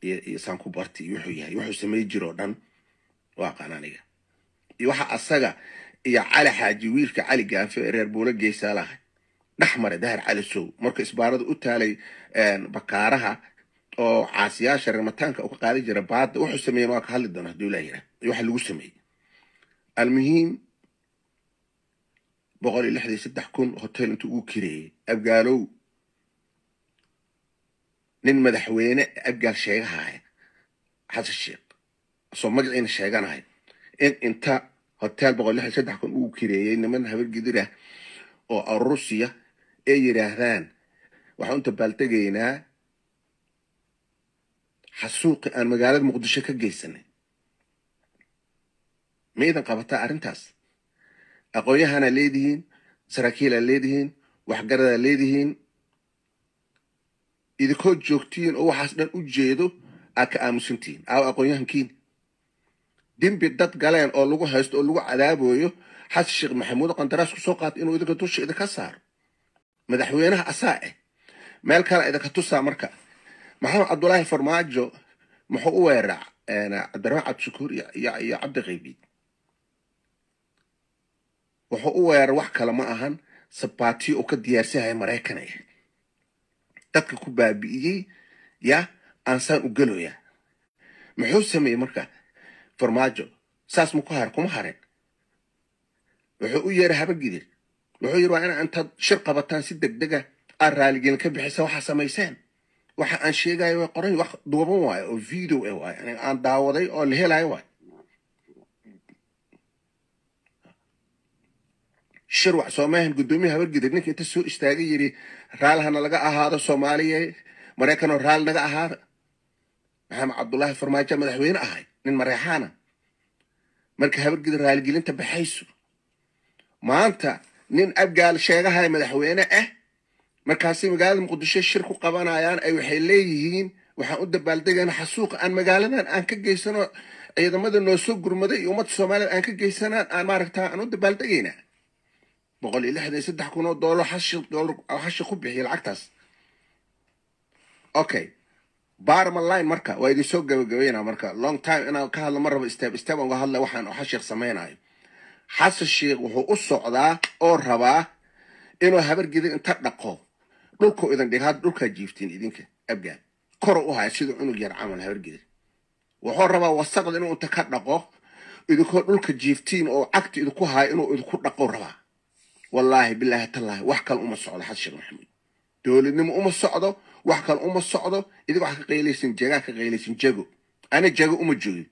iyo saan ku barti iyo wuxuu yahay wuxuu samay jiro dhan waa aqaan aniga iyo waxa asaga iyo cali xaaji wiilka cali gaafe ee reer buula geysaa lahay dhex mare dahar cali sow markuu isbaarada u taalay bakaaraha oo caasiyaasha reermataanka uka qaadi jira baada wuxuu sameeyen waa ka hadli doona haduu ilaa yirah iyo waxa lagu sameeyey almuhiim boqol iyo lixdii saddex kun hotel intuu ugu kireeyey abgaalow nin madaxweyne abgaal sheegahaah xasan sheekh soo magaciina sheeganahay in inta hotel boqol lixdan saddex kun uu kireeyey niman habargidirah oo rusiya ay yidhaahdaan waxaan unta dabaaltegaynaa xasuuqi aan magaalada muqdisho ka geysanay ma qabataa arrintaas aqoonyahana leedihiin saraakiilaa leedihiin waxgaradaa leedihiin idinkoo joogtiin oo waxaas dhan u jeedo aad ka aamusantihiin aaw aqoonyahankiin dembi dad galeen oo lagu haysto oo lagu cadaabooyo xasan sheekh maxamuud qandaraas kusoo qaata inuu idinka dusha idinka saaro madaxweynaha asaa eh meel kale idinka tusaa marka maxamed cabdulaahi farmaajo muxuu u weeraa cabdiraxmaan cabdishakuur iyo cabdi wuxuu u weerar wax kale ma ahan sabaatiyo uu ka diyaarsanaya maraykanaya dadka ku baabi'iyey ya aansaan u galoya muxuu sameeyey marka farmaajo saas maku har kuma haren wuxuu u yeeray habagidir wuxuu yiri waa inaa intaad shir qabataan si degdega ah, aad raaligelin ka bixisa waxaa samayseen waxa aan sheegayo way qoran wax duuban waayo oo video e waayo aniga aan daawaday oo la helayo waayo shir wax soo maahan guddoomiye habargidir ninka inta soo istaagay yiri raal hana laga ahaado soomaaliya maraykanoo raal naga ahaada maxamed cabdullaahi farmaajo madaxweyne ahay nin mareexaana marka habargida raaligelinta baxayso maanta nin abgaal sheegahay madaxweyne ah markaasi magaalada muqdisho shir ku qabanayaan ay waxay leeyihiin waxaan u dabaaldegaynaa xasuuqa aan magaaladan aan ka geysano ciidamada noosoo gurmaday iyo ummadda soomaaliyad aan ka geysanaan aan maaragta aan u dabaaldegaynaa boqol iyo lixdan iyo saddex kun oo dollar hashi dollar hashi ku bixiya lacagtaas okay barmaline marka waa idin soo gabagabeynaa marka long time inaan ka hadlo ma rabo step step aan uga hadla waxaan oo xashiikh samaynayo xasan sheekh wuxuu u socdaa oo rabaa inuu habar inta dhaqo dhulkuu idin dhig had dhulkaa jiiftiin idinka abgaan koruu u haya siduu cunug yar camal habar wuxuu rabaa wasaqda inuu inta ka dhaqo idinkoo dhulka jiiftiin oo cagta idinku haya inuu idinku dhaqo rabaa wallaahi bilaahi tallaahi wax kale uma socdo xasan sheekh maxamuud dowladnimo uma socdo wax kale uma socdo idig wax ka qaylaysan jegaa ka qaylaysan jego ana jego uma joogin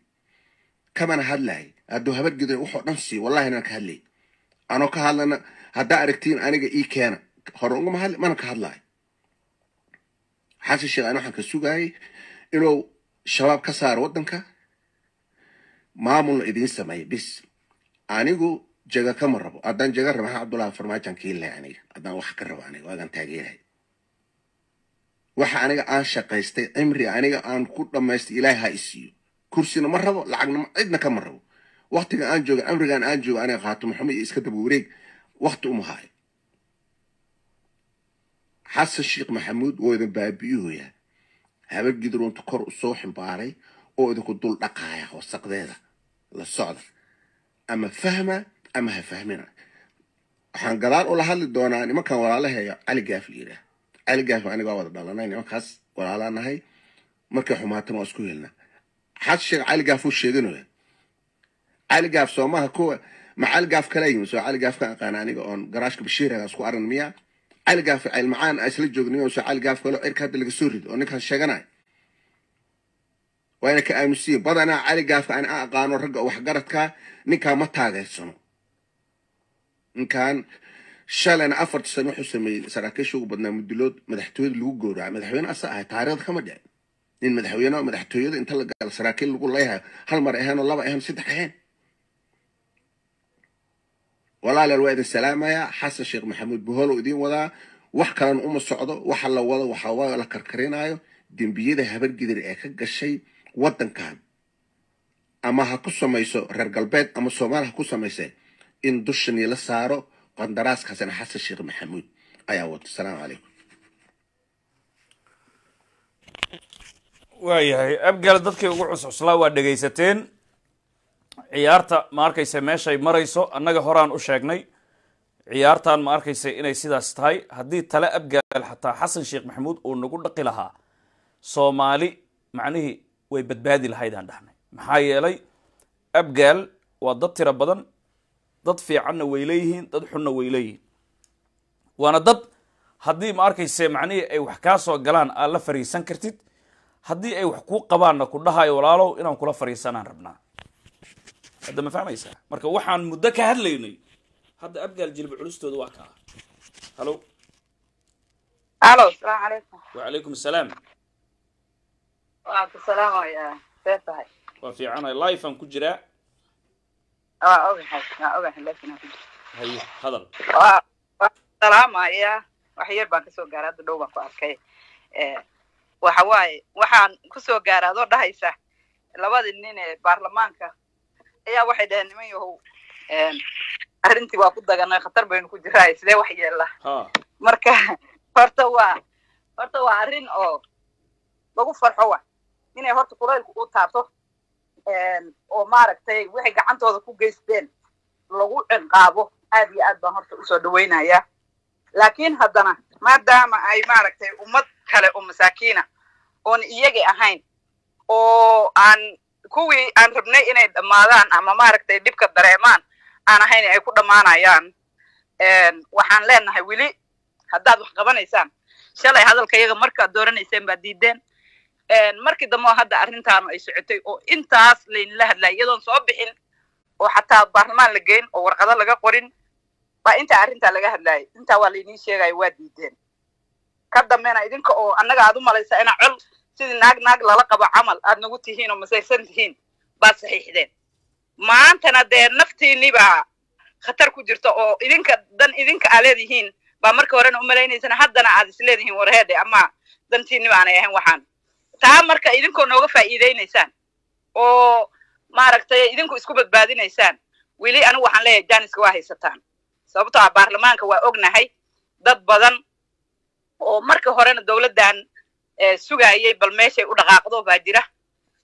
kamana hadlahay hadduu habadgida wuxuu dhan sii wallahi inaan ka hadlay anoo ka hadlana haddaa aragtiin aniga ii keena hore ugama hadli mana ka hadlaayo xasan sheekh ani waxaan ka sugaayay inuu shabaab ka saaro waddanka maamulna idiin sameeya bis anigu jaga kama rabo haddaan jaga raba ha cabdullahi farmaajan kiila aniga haddaan wax ka rabo aniga waagan taageerahay waxa aniga aan shaqaystay cimri aniga aan ku dhamaystay ilaahi ha isiiyo kursina ma rabo lacagna cidna kama rabo waktiga aan jooga cimrigan aan jooga aniga khaatimo xumo iska daba wareeg wakti uma haayo xasan sheekh maxamuud oo idin baabi'iyooya habar gidroonta kor usoo ximbaaray oo idinku dul dhaqaaya wasaqdeeda la socda ama fahma ama ha fahmina waxaan gadaal ula hadli doonaa nimankan walaalaheeya cali gaaf layidhaah cali gaaf anigaa wada dhalanay nimankaas walaalaa markay xumaatana waa isku helnaa xaad sheeg cali gaaf uu sheeganoya cali gaaf soo kuwa ma cali gaaf kala yimi soo cali gaaf ka aqaana aniga oon garaashka bashiiraga isku arin miya cali gaaf cilmacaan isla joognay soo cali gaaf kaloo cirka hadda laga soo rido oo ninkan sheeganaya waa ka aaminsiyin badanaa cali gaafka aan aqaano ragga waxgaradka ninkaa ma taageersano ninkan shalayna afarta sano wuxuu sameeyey saraakiisha ugu badnaa mudulood madaxtooyada lagu gowraca madaxweyne asa ahay taariikhda kama dhicin nin madaxweyne oo madaxtooyada inta la gaalo saraakiil lagu leeyahay hal mar ahayn oo laba ahayn saddex ahayn walaalayaal waa idin salaamayaa xasan sheekh maxamuud buhol oo idiin wadaa wax kalena uma socdo waxa la wado waxa la karkarinayo dembiyada habargidir ee ka gashay wadankan ama ha ku samayso reer galbeed ama soomaal ha ku samaysee in dushani la saaro qandaraaskaasina xasan sheekh maxamuud ayaa wato asalaamu calaykum waayahay abgale dadkii ugu cuscuslaa waa dhegaysateen ciyaarta ma arkayse meeshay marayso annaga horaan u sheegnay ciyaartan ma arkayse inay sidaas tahay haddii tale abgaal xataa xasan sheekh maxamuud uu nagu dhaqi lahaa soomaali macnihii way badbaadi lahayd aan dhahnay maxaa yeelay abgaal waa dad tiro badan dad fiicanna way leeyihiin dad xunna way leeyihiin waana dad haddii ma arkayse macnihii ay wax kaa soo galaan aad la fariisan kartid haddii ay wax ku qabaanna ku dhahayo walaalow inaan kula fariisanaan rabnaa hadda ma fahmaysaa marka waxaan muddo ka hadlaynay hadda abgaal jilba culustooda waa kaa halo alo calaykum wacalaykum asalaam waalaikum salaam ah, waa fiicanay life ku jiraa waa ah, ogahay waa ah, ogahay laakiin haye hadal waa salaamaya wax yar baan kasoo gaaray hadda dhow baan ku arkay eh, waxa waaye waxaan kusoo gaaray adoo dhahaysa labada nin ee baarlamaanka ayaa waxay dhaheen niman yahow eh, arrintii waa ku daganay khatar baynu ku jiraa sidee wax yeella marka horta waa horta waa arrin oo lagu farxo wa inay horta kulaylku u taabto Ehm, oo maaragtay waxay gacantooda ku geysteen lagu cinqaabo aad iyo aad baan horta usoo dhaweynaya laakiin haddana maadaama ay maaragtay ummad kale oo masaakiina oon iyagii ahayn oo aan kuwii aan rabnay inay dhammaadaan ama maaragtay dhibka dareemaan aan ahayn ay ku dhammaanayaan ehm, waxaan leenahay weli haddaad wax qabanaysaan shalay hadalkayaga markaad dooranayseen baad diideen markii dambeo hadda arrintaanu ay socotay oo intaas laynila hadlaya iyadoon soo bixin oo xataa baarlamaan la geyn oo warqado laga qorin baa intaa arrintaa laga hadlaayay intaa waa laydin sheegaya waa diideen ka dambena idinka oo annaga aad u malaysaa inaa col sidii naag naag lala qabo camal aad nagu tihiin oo masaysan tihiin baad saxiixdeen maantana dee naftiinibaa khatar ku jirta oo idinka dan idinka aa leedihiin baa markii horena u malaynaysana haddana aad isleedihiin warheede ama dantiiniba aanay ahayn waxaan taa marka idinkoo nooga faa'iidaynaysaan oo maaragtay idinku isku badbaadinaysaan weli anigu waxaan leeyahay jaaniska waa haysataan sababtoo ah baarlamaanka waa ognahay dad badan oo marka horena dowladdan eh, sugaayay bal meeshay u dhaqaaqdo baa jira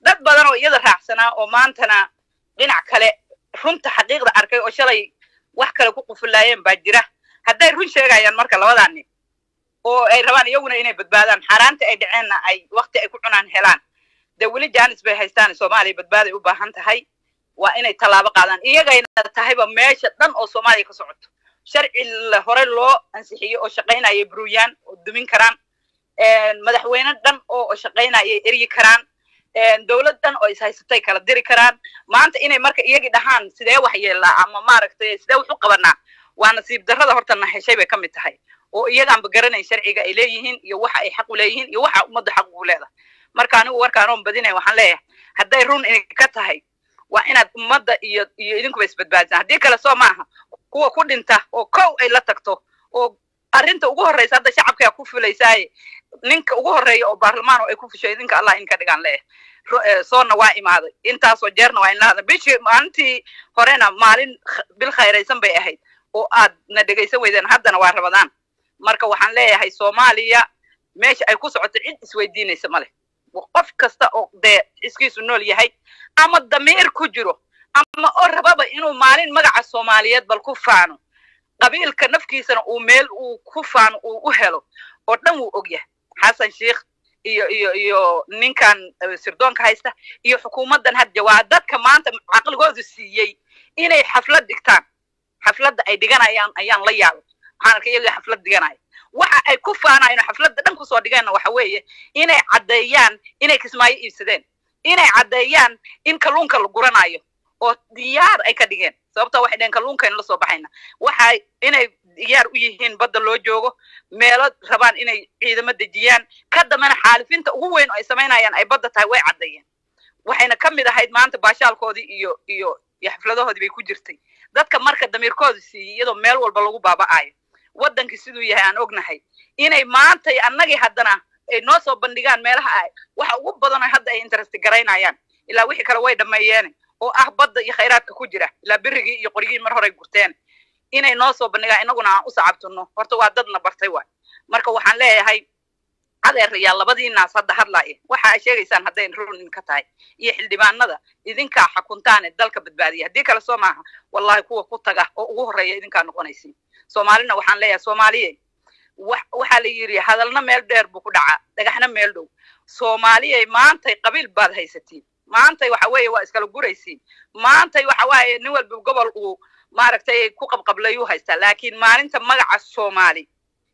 dad badan oo iyada raacsanaa oo maantana dhinac kale runta xaqiiqda arkay oo shalay wax kale ku qufulaayeen baa jira hadday run sheegayaan marka labadaani oo ay rabaan iyaguna inay badbaadaan xaaraanta ay dhaceenna ay wakti ay ku cunaan helaan dee weli janis bay haystaan soomaaliya badbaaday u baahan tahay waa inay tallaabo qaadaan iyagayna tahayba meesha dhan oo soomaaliya ka socoto sharci hore loo ansixiyo oo shaqaynaya buruyaan oo dumin karaan madaxweyne dhan oo shaqaynaya eryi karaan dowlad dhan oo ishaysatay kala diri karaan maanta inay marka iyagii dhahaan sidee wax yeellaa ama maaragtay sidee wax u qabanaa waa nasiib darrada horta na heshay bay ka mid tahay oo iyagaanba garanay sharciga ay leeyihiin iyo waxa ay xaq u leeyihiin iyo waxa ummadda xaq ugu leedahay marka anigu warkaanoon badinay waxaan leeyahay hadday run ka tahay waa inaad ummadda iyo iyo idinkuba isbadbaadisaan haddii kale soo maaha kuwa ku dhinta oo kow ay la tagto oo arrinta ugu horreysa hadda shacabkaa ku fulaysaaye ninka ugu horreeya oo baarlamaan oo ay ku fushay idinka allah idinka dhigaan leeyahay eh, soonna waa imaaday intaasoo jeerna waa inla hadla bishii maalintii horena maalin bil khayraysan bay ahayd oo aad na dhegaysan weydeen haddana waa rabadaan marka waxaan leeyahay soomaaliya meesha ay ku socoto cid isweydiinaysa ma qof kasta oo dee iskiisu nool yahay ama damiir ku jiro ama oo rababa inuu maalin magaca soomaaliyeed bal ku faano qabiilka nafkiisana uu meel uu ku faano uu u helo oo dhan wuu og yahay xasan sheikh iyo iyo iyo ninkan eh, sirdoonka haysta iyo xukuumaddan hadda waa dadka maanta caqligoodu siiyey inay xaflad dhigtaan xafladda ay dhiganayaan ayaan la yaabay calanka iyaga xaflad diganaya waxa ay ku faanayno xafladda dhan kusoo dhigeenna waxa weeye inay caddeeyaan inay kismaayo iibsadeen inay caddeeyaan in kalluunka la guranayo oo diyaar ay ka dhigeen sababta waxay dhaheen kalluunkaynu soo baxayna waxa inay diyaar u yihiin badda loo joogo meelo rabaan inay ciidamo dejiyaan ka dambena xaalifinta ugu weyn oo ay samaynayaan ay badda tahay way caddeeyeen waxayna ka mid ahayd maanta baashaalkoodii iyo iyo iyo xafladahoodii bay ku jirtay dadka marka damiirkooda siiyey iyadoo meel walba lagu baaba'ayo waddanka siduu yahay aan ognahay inay maantay annagii haddana ay noo soo bandhigaan meelaha ah waxa ugu badanoo hadda ay interest garaynayaan ilaa wixii kale way dhammeeyeen oo ah badda iyo khayraadka ku jira ilaa berigii iyo qorigii mar horay gurteen inay noo soo bandhigaan inaguna aan usacabtuno horta waa dadna bartay waay marka waxaan leeyahay adeerayaa labadii naas hadda hadlaaye waxa ay sheegaysaan haddayn runin ka tahay iyo xildhibaanada idinkaa xakuntaane dalka badbaadiya haddii kale soo maaha wallahi kuwa ku taga oo ugu horreeya idinkaa noqonaysiin soomaalina waxaan leeyahay soomaaliye waxaa la yidhi hadalna meel dheer buu ku dhacaa dhagaxna meel dhow soomaaliyey maantay qabiil baad haysatiin maantay waxa weeye waa iskala guraysiin maantay waxa waaye nin walba gobol uu maaragtay ku qabqablayu haystaa laakiin maalinta magaca soomaali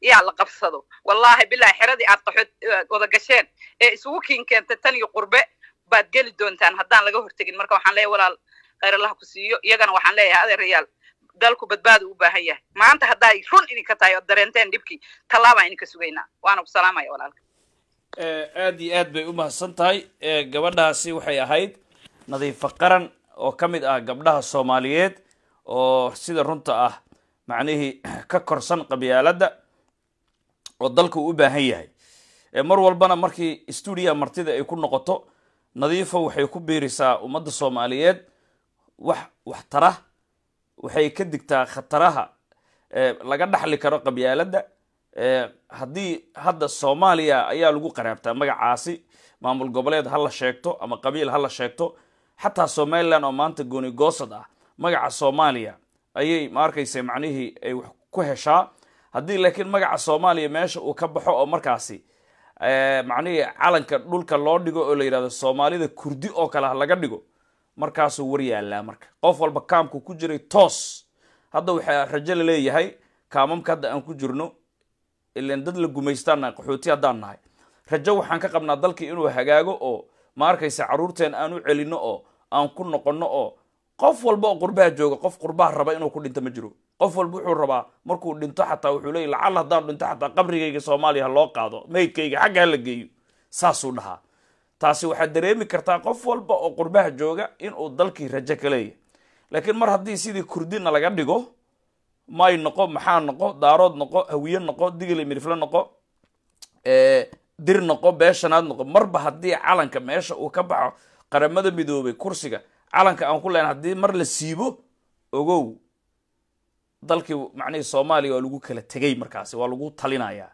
yaa la qabsado wallaahi bilaahi xeradii aad qaxood wada gasheen ee isugu kiin keentay tan iyo qurbe baad geli doontaan haddaan laga hortegin marka waxaan leeyahay walaal khayr allah ku siiyo iyagana waxaan leeyahay adeerayaal dalku badbaada u baahan yahay maanta hadday run idinka tahay ood dareenteen dhibkii tallaabaan idinka sugaynaa waana ku salaamaya walaalka aad iyo aad bay u mahadsan tahay gabadhaasi waxay ahayd nadiifa qaran oo ka mid ah gabdhaha soomaaliyeed oo sida runta ah macnihii ka korsan qabyaaladda oo dalka uu u baahan yahay mar walbana markii stuudiya martida ay ku noqoto nadiifa waxay ku biirisaa ummadda soomaaliyeed wax waxtara waxay ka digtaa khataraha laga dhaxli karo qabyaaladda haddii hadda soomaaliya ayaa lagu qaraabtaa magacaasi maamul goboleed ha la sheegto ama qabiil ha la sheegto xataa somalilan oo maanta gooni goosad ah magaca soomaaliya ayay ma arkaysa macnihii ay wax ku heshaa haddii laakiin magaca soomaaliya meesha uu ka baxo oo markaasi eh, macnihii calanka dhulka loo dhigo oo la yidhahdo soomaalida kurdi oo kale ha ah laga dhigo markaasuu war yaallaa marka qof walba kaamku ku jiray toos hadda waxaa rajo la leeyahay kaamamka hadda aan ku jirno ilan dad la gumaystaannahay qaxooti haddaan nahay rajo waxaan ka qabnaa dalkii inuu hagaago oo ma arkaysa carruurteen aan u celino oo aan ku noqonno oo qof walba oo qurbaha jooga qof qurbaha raba inuu ku dhinto ma jiro qof walba wuxuu rabaa markuu dhinto xataa wuxuu leey lacal haddaan dhinto xataa qabrigayga soomaaliya ha loo qaado meydkayga xagga ha la geeyo saasuu dhahaa taasi waxaad dareemi kartaa qof walba oo qurbaha jooga inuu dalkii rajo ka leeyahay laakiin mar haddii sidii kurdina laga dhigo may noqo maxaa noqo daarood noqo hawiye noqo digile mirifle noqo dir noqo beeshanaad noqo marba haddii calanka meesha uu ka baxo qaramada midoobay kursiga calanka aan ku leena haddii mar la siibo ogow dalkii macnihii soomaaliya waa lagu kala tegay markaasi waa lagu talinayaa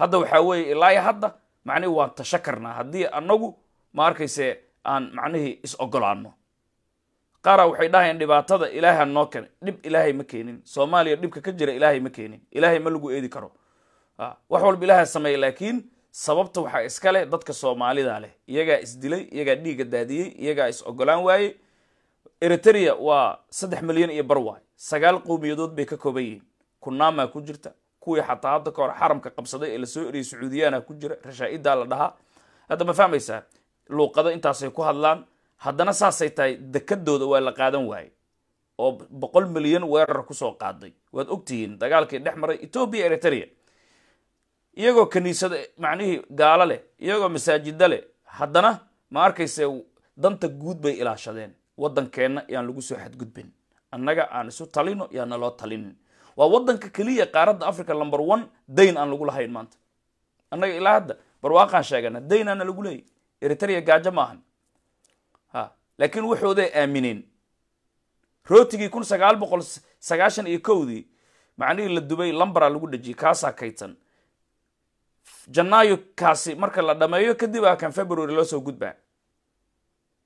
hadda waxaa weeye ilaa hadda macnihii waan karnaa haddii anagu ma arkayse aan macnihii is ogolaanno qaaraa ah waxay dhahayeen dhibaatada ilaaha noo keenay dhib ilaahay ma keenin soomaaliya dhibka ka jira ilaahay ma keenin ilaahay ma lagu eedi karo wax walba ilaaha sameeya laakiin sababta waxaa iska leh dadka soomaalida leh iyagaa isdilay iyagaa dhiigga daadiyey iyagaa is ogolaan waayey eritrea waa saddex milyan iyo barwaay sagaal qowmiyadood bay ka kooban yihiin kunaama ku jirta kuwii xataa hadda ka hor xaramka qabsaday ee lasoo eriyay sacuudiyaana ku jira rashaa'idaa la dhahaa hadda ma fahmaysaa luuqado intaasay ku hadlaan haddana saasay tahay dekadooda waa la qaadan waayey oo boqol milyan weerar kusoo qaaday waad ogtihiin dagaalkii dhex maray ethoobia eritrea iyagoo kaniisada macnihii gaalo leh iyagoo masaajida leh haddana ma arkayse danta guud bay ilaashadeen wadankeenna yaan lagu soo xadgudbin annaga aan isu talino yaana naloo talinin waa waddanka keliya qaaradda africa number one dayn aan lagu lahayn maanta annaga ilaa hadda barwaaqaan sheegana dayn aana lagu leeyay eritrea gaajo maahan ha laakiin waxooday aamineen rootigii kun sagaal boqol sagaashan iyo kowdii macnihii la dubay lambara lagu dhejiyay kaasaa kaytan janaayo kaasi marka la dhameeyo kadib a kan february loo soo gudbaa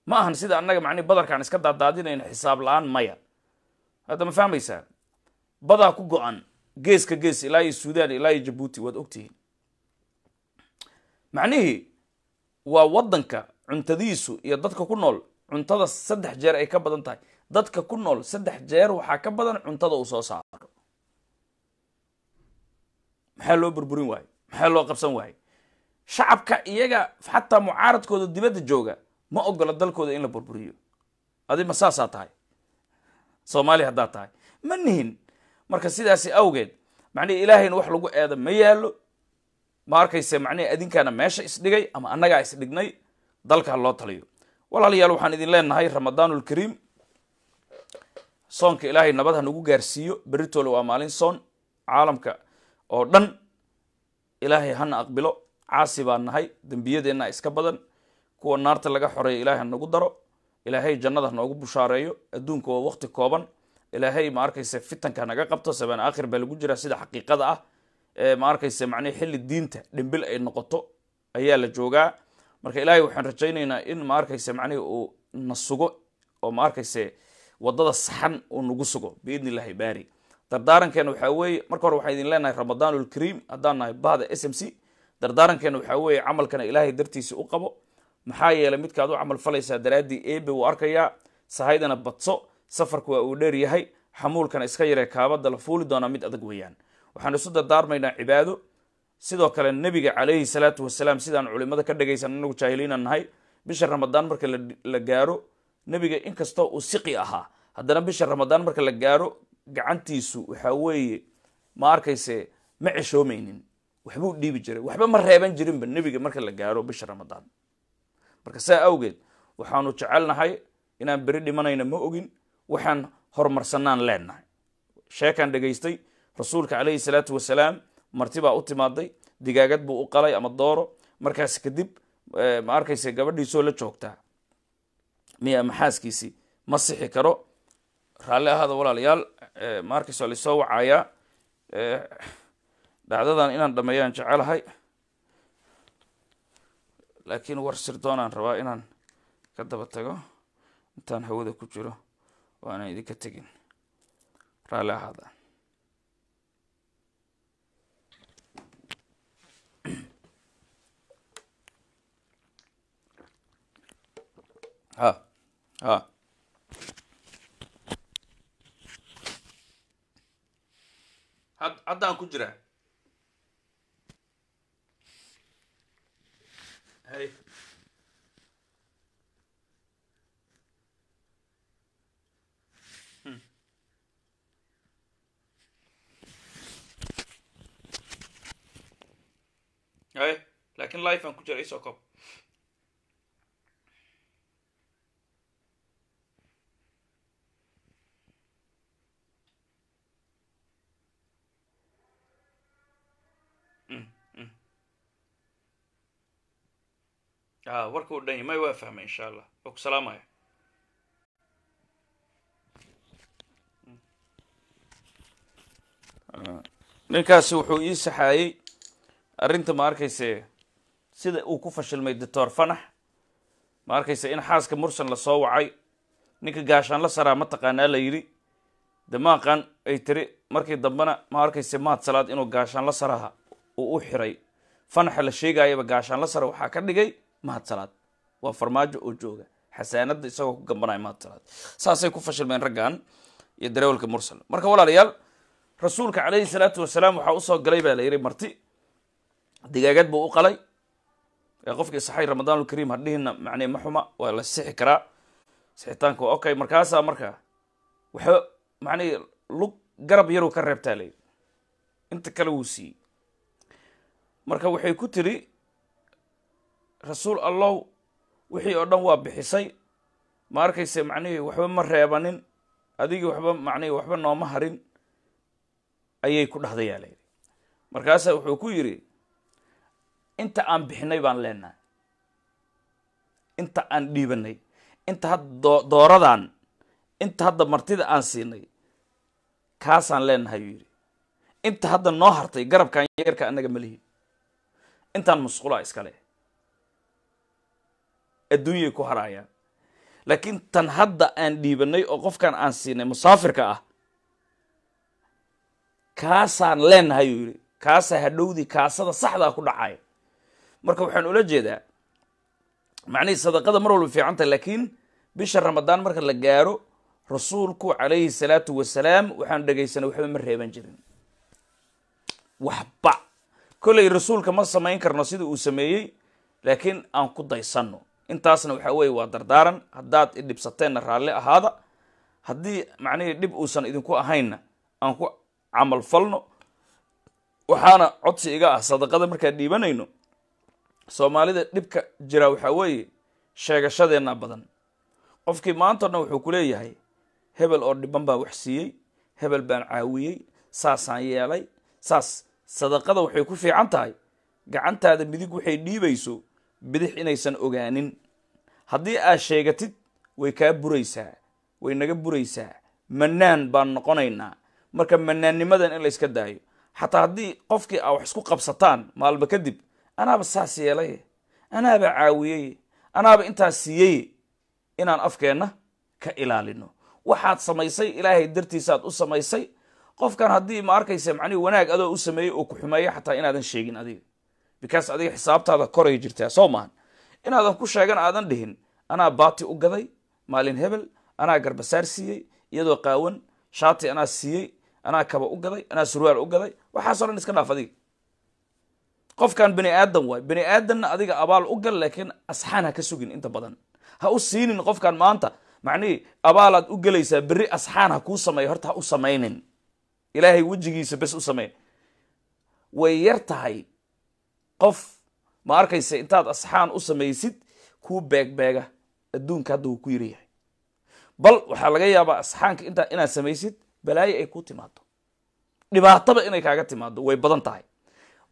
ma ahan sida annaga macnihi badarkaan iska daadaadinayno xisaab la-aan maya hadda ma fahmaysaan badaa ku go-an geeska gees ilaa iyo suudan ilaa iyo jabuuti waad ogtihiin macnihii waa waddanka cuntadiisu iyo dadka ku nool cuntada saddex jeer ay ka badan tahay dadka ku nool saddex jeer waxaa ka badan cuntada uu soo saaro maxaa loo burburin waayo maxaa loo qabsan waayo shacabka iyaga xataa mucaaradkooda dibadda jooga ma ogola dalkooda in la burburiyo adima saasaa tahay soomaali haddaad tahay ma nihin marka sidaasi awgeed macnihii ilaahayna wax lagu eeda ma yaallo ma arkayse macnihii adinkaana meesha isdhigay ama annagaa isdhignay dalka loo taliyo walaalayaal waxaan idin leenahay ramadaanulkariim soonka ilaahay nabad ha nagu gaarsiiyo beritoole waa maalin soon caalamka oo dhan ilaahay hana aqbilo caasi baa nahay dembiyadeenna iska badan kuwa naarta laga xoreeya ilaaha nagu daro ilaahay jannada noogu bushaareeyo adduunka waa waqti kooban ilaahay ma arkayse fitanka naga qabto sabaan aakhir baa lagu jiraa sida xaqiiqada ah ma arkayse macnihi xilli diinta dhimbil ay noqoto ayaa la joogaa marka ilaahay waxaan rajaynaynaa in ma arkayse macnihi uu na sugo oo ma arkayse wadada saxan uu nagu sugo biidni illaahi baari dardaarankeena waxaa weeye marka hore waxaan idin leenahay ramadaanulkariim haddaan nahay bahda s m c dardaarankeena waxaa weeye camalkana ilaahay dartiisa u qabo maxaa yeelay midkaad u camal falaysaa daraaddii eebe uu arkayaa sahaydana badso safarku waa uu dheer yahay xamuulkana iska yaree kaabadda la fuuli doonaa mid adag weeyaan waxaan isu dardaarmaynaa cibaado sidoo kale nebiga calayhi salaatu wasalaam sidaan culimada ka dhegaysan inagu jaahiliinan nahay bisha ramadaan marka la gaaro nebiga inkastoo uu siqi ahaa haddana bisha ramadaan marka la gaaro gacantiisu waxaa weeye ma arkayse ma ceshoomaynin waxbuu dhiibi jiray waxba ma reeban jirinba nebiga marka la gaaro bisha ramadaan marka saa awgeed waxaanu jecelnahay inaan beri dhimanayna ma ogin waxaan horumarsanaan leennahay sheekan dhegaystay rasuulka calayhi salaatu wasalaam marti baa u timaaday digaagad buu u qalay ama dooro markaas kadib eh, ma arkaysa gabadhiisoo la joogtaa miya ama xaaskiisii ma sixi karo raalli ahaada walaalayaal eh, ma arkayso soo wacayaa eh, dhacdadan inaan dhameeyaan jecelahay laakiin war sirdoonaan rabaa inaan ka daba tago intaan hawada ku jiro oo aanan idinka tegin raalli ahaada ha ha haddaan ku jiraa kultúra iszaka. Mm, mm. warka u dhan may waa fahmay insha allah waa ku salaamaya mm. ah, ninkaasi wuxuu ii saxaayey arrinta ma sida uu ku fashilmay doctor fanax ma arkaysa in xaaska mursan lasoo wacay ninka gaashaanla saraa mataqaanaa la yidhi damaaqan ay tiri markii dambena ma arkaysa maad salaad inuu gaashaanla saraha uu u xiray fanaxa la sheegayaba gaashaanla sara waxaa ka dhigay mahad salaad waa farmaajo oo jooga xasaanada isagoo ku gambanaya mahad saasay ku fashilmeen raggan iyo dareewalka mursal marka walaalayaal rasuulka caleyhi salaatu wasalaam waxaa usoo galay baa la yidhi marti digaagad buu u qalay qofkii saxay ramadaan ulkariim hadhihinna macne ma xuma waa la sixi karaa sixitaanka waa okay markaasaa marka waxa macnii lug garab yaruu ka reebtaa leydi inta kale wuu siiyey marka waxay ku tidhi rasuul allow wixii oo dhan waa bixisay ma arkaysa macnihii waxba ma reebanin adigii waxba macnihii waxba nooma harin ayay ku dhahdayaa layidhi markaasaa wuxuu ku yidhi inta aan bixinay baan leenahay inta aan dhiibanay inta hadda dooradan inta hadda martida aan siinay kaasaan leenahay yuu yidhi inta hadda noo hartay garabkan yarka annaga malihi intaan musqulaa iska iskale adduunyay ku haraayaan laakiin tan hadda aan dhiibanay oo qofkan aan siinay musaafirka ah kaasaan leenahay yuu yidhi kaasaa hadhowdii kaasada saxdaa ku dhacaya marka waxaan ula jeedaa macnihii sadaqada mar walba fiicantah laakiin bisha ramadaan marka la gaaro rasuulku calayhi salaatu wasalaam waxaan dhegaysanay waxba ma reeban jirin waxba kolley rasuulka ma samayn karno sida uu sameeyey laakiin aan ku daysanno intaasna waxa weeye waa dardaaran haddaad idhibsateenna raalli ahaada haddii macnihii dhib uusan idinku ahaynna aan ku camal falno waxaana codsi iga ah sadaqada markaa dhiibanayno soomaalida dhibka jira waxaa weeye sheegashadeenna badan qofkii maanta dhan wuxuu ku leeyahay hebel oo dhiban baan wax siiyey hebel baan caawiyey saasaan yeelay saas sadaqada waxay ku fiican tahay gacantaada midig waxay dhiibayso bidix inaysan ogaanin haddii aad sheegatid way kaa buraysaa way naga buraysaa manaan baan noqonaynaa marka manaannimadan in layska daayo xataa haddii qofkii aa wax isku qabsataan maalba kadib anaaba saas yeelaye anaaba caawiyeye anaaba intaas siiyey inaan afkeenna ka ilaalino waxaad samaysay ilaahay dartiisaad u samaysay qofkan haddii ma arkayse macnihi wanaag adoo u sameeyey oo ku xumeeya xataa inaadan sheegin adiga bikaas adiga xisaabtaada koray jirtaa soo maahan inaadan ku sheegan aadan dhihin anaa baati u gaday maalin hebel anaa garbasaar siiyey iyadoo qaawan shaati anaa siiyey anaa kaba u gaday anaa surwaal u gaday waxaasoo dhan iska dhaaf adiga qofkan bani aadan waay bani aadanna adiga abaal u gal laakiin asxaan ha ka sugin inta badan ha u siinin qofkan maanta macnihii abaalaad u gelaysaa berri asxaan ha kuu sameeya horta ha u samaynin ilaahay wejigiisa bes u sameyn way yar tahay qof ma arkaysa intaad asxaan u samaysid kuu beegbeega adduunka hadda wuu ku yiri yahay bal waxaa laga yaabaa asxaanka intaa inaad samaysid balaayo ay ku timaado dhibaataba inay kaaga timaado way badan tahay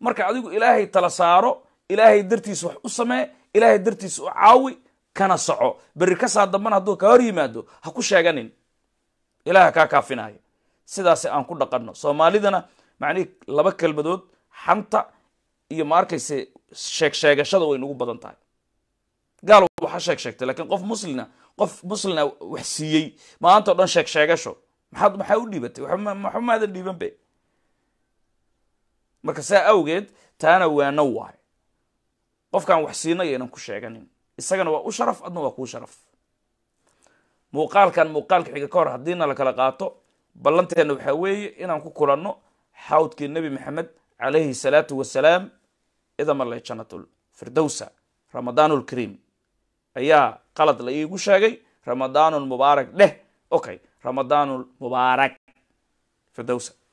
marka adigu ilaahay tala saaro ilaahay dartiis wax u samee ilaahay dartiis u caawi kana soco berri kasaa dambana hadduu ka hor yimaado ha ku sheeganin ilaah kaa kaafinaayo sidaasi aan ku dhaqanno soomaalidana macnihi laba kelmadood xanta iyo ma arkayse sheeg sheegashada way nagu badan tahay gaal waxa sheeg sheegtay lakiin qof muslina qof muslina wax siiyey maanta o dhan sheeg sheegasho maxaa maxaa u dhiibatay waxba maadan dhiiban be marka saa awgeed taana waano waayo qofkaan waxsiinay aynan ku sheeganin isagana waa u sharaf adna waa kuu sharaf muuqaalkan muuqaalka xiga ka hor haddiina la kala qaato ballanteenna waxaa weeye inaan ku kulanno xawdkii nebi maxamed calayhi salaatu wasalaam idamarley janatul firdowsa ramadaanulkariim ayaa qalad la iigu sheegay mubaarak dheh okay ramadaanulmubaarak firdowsa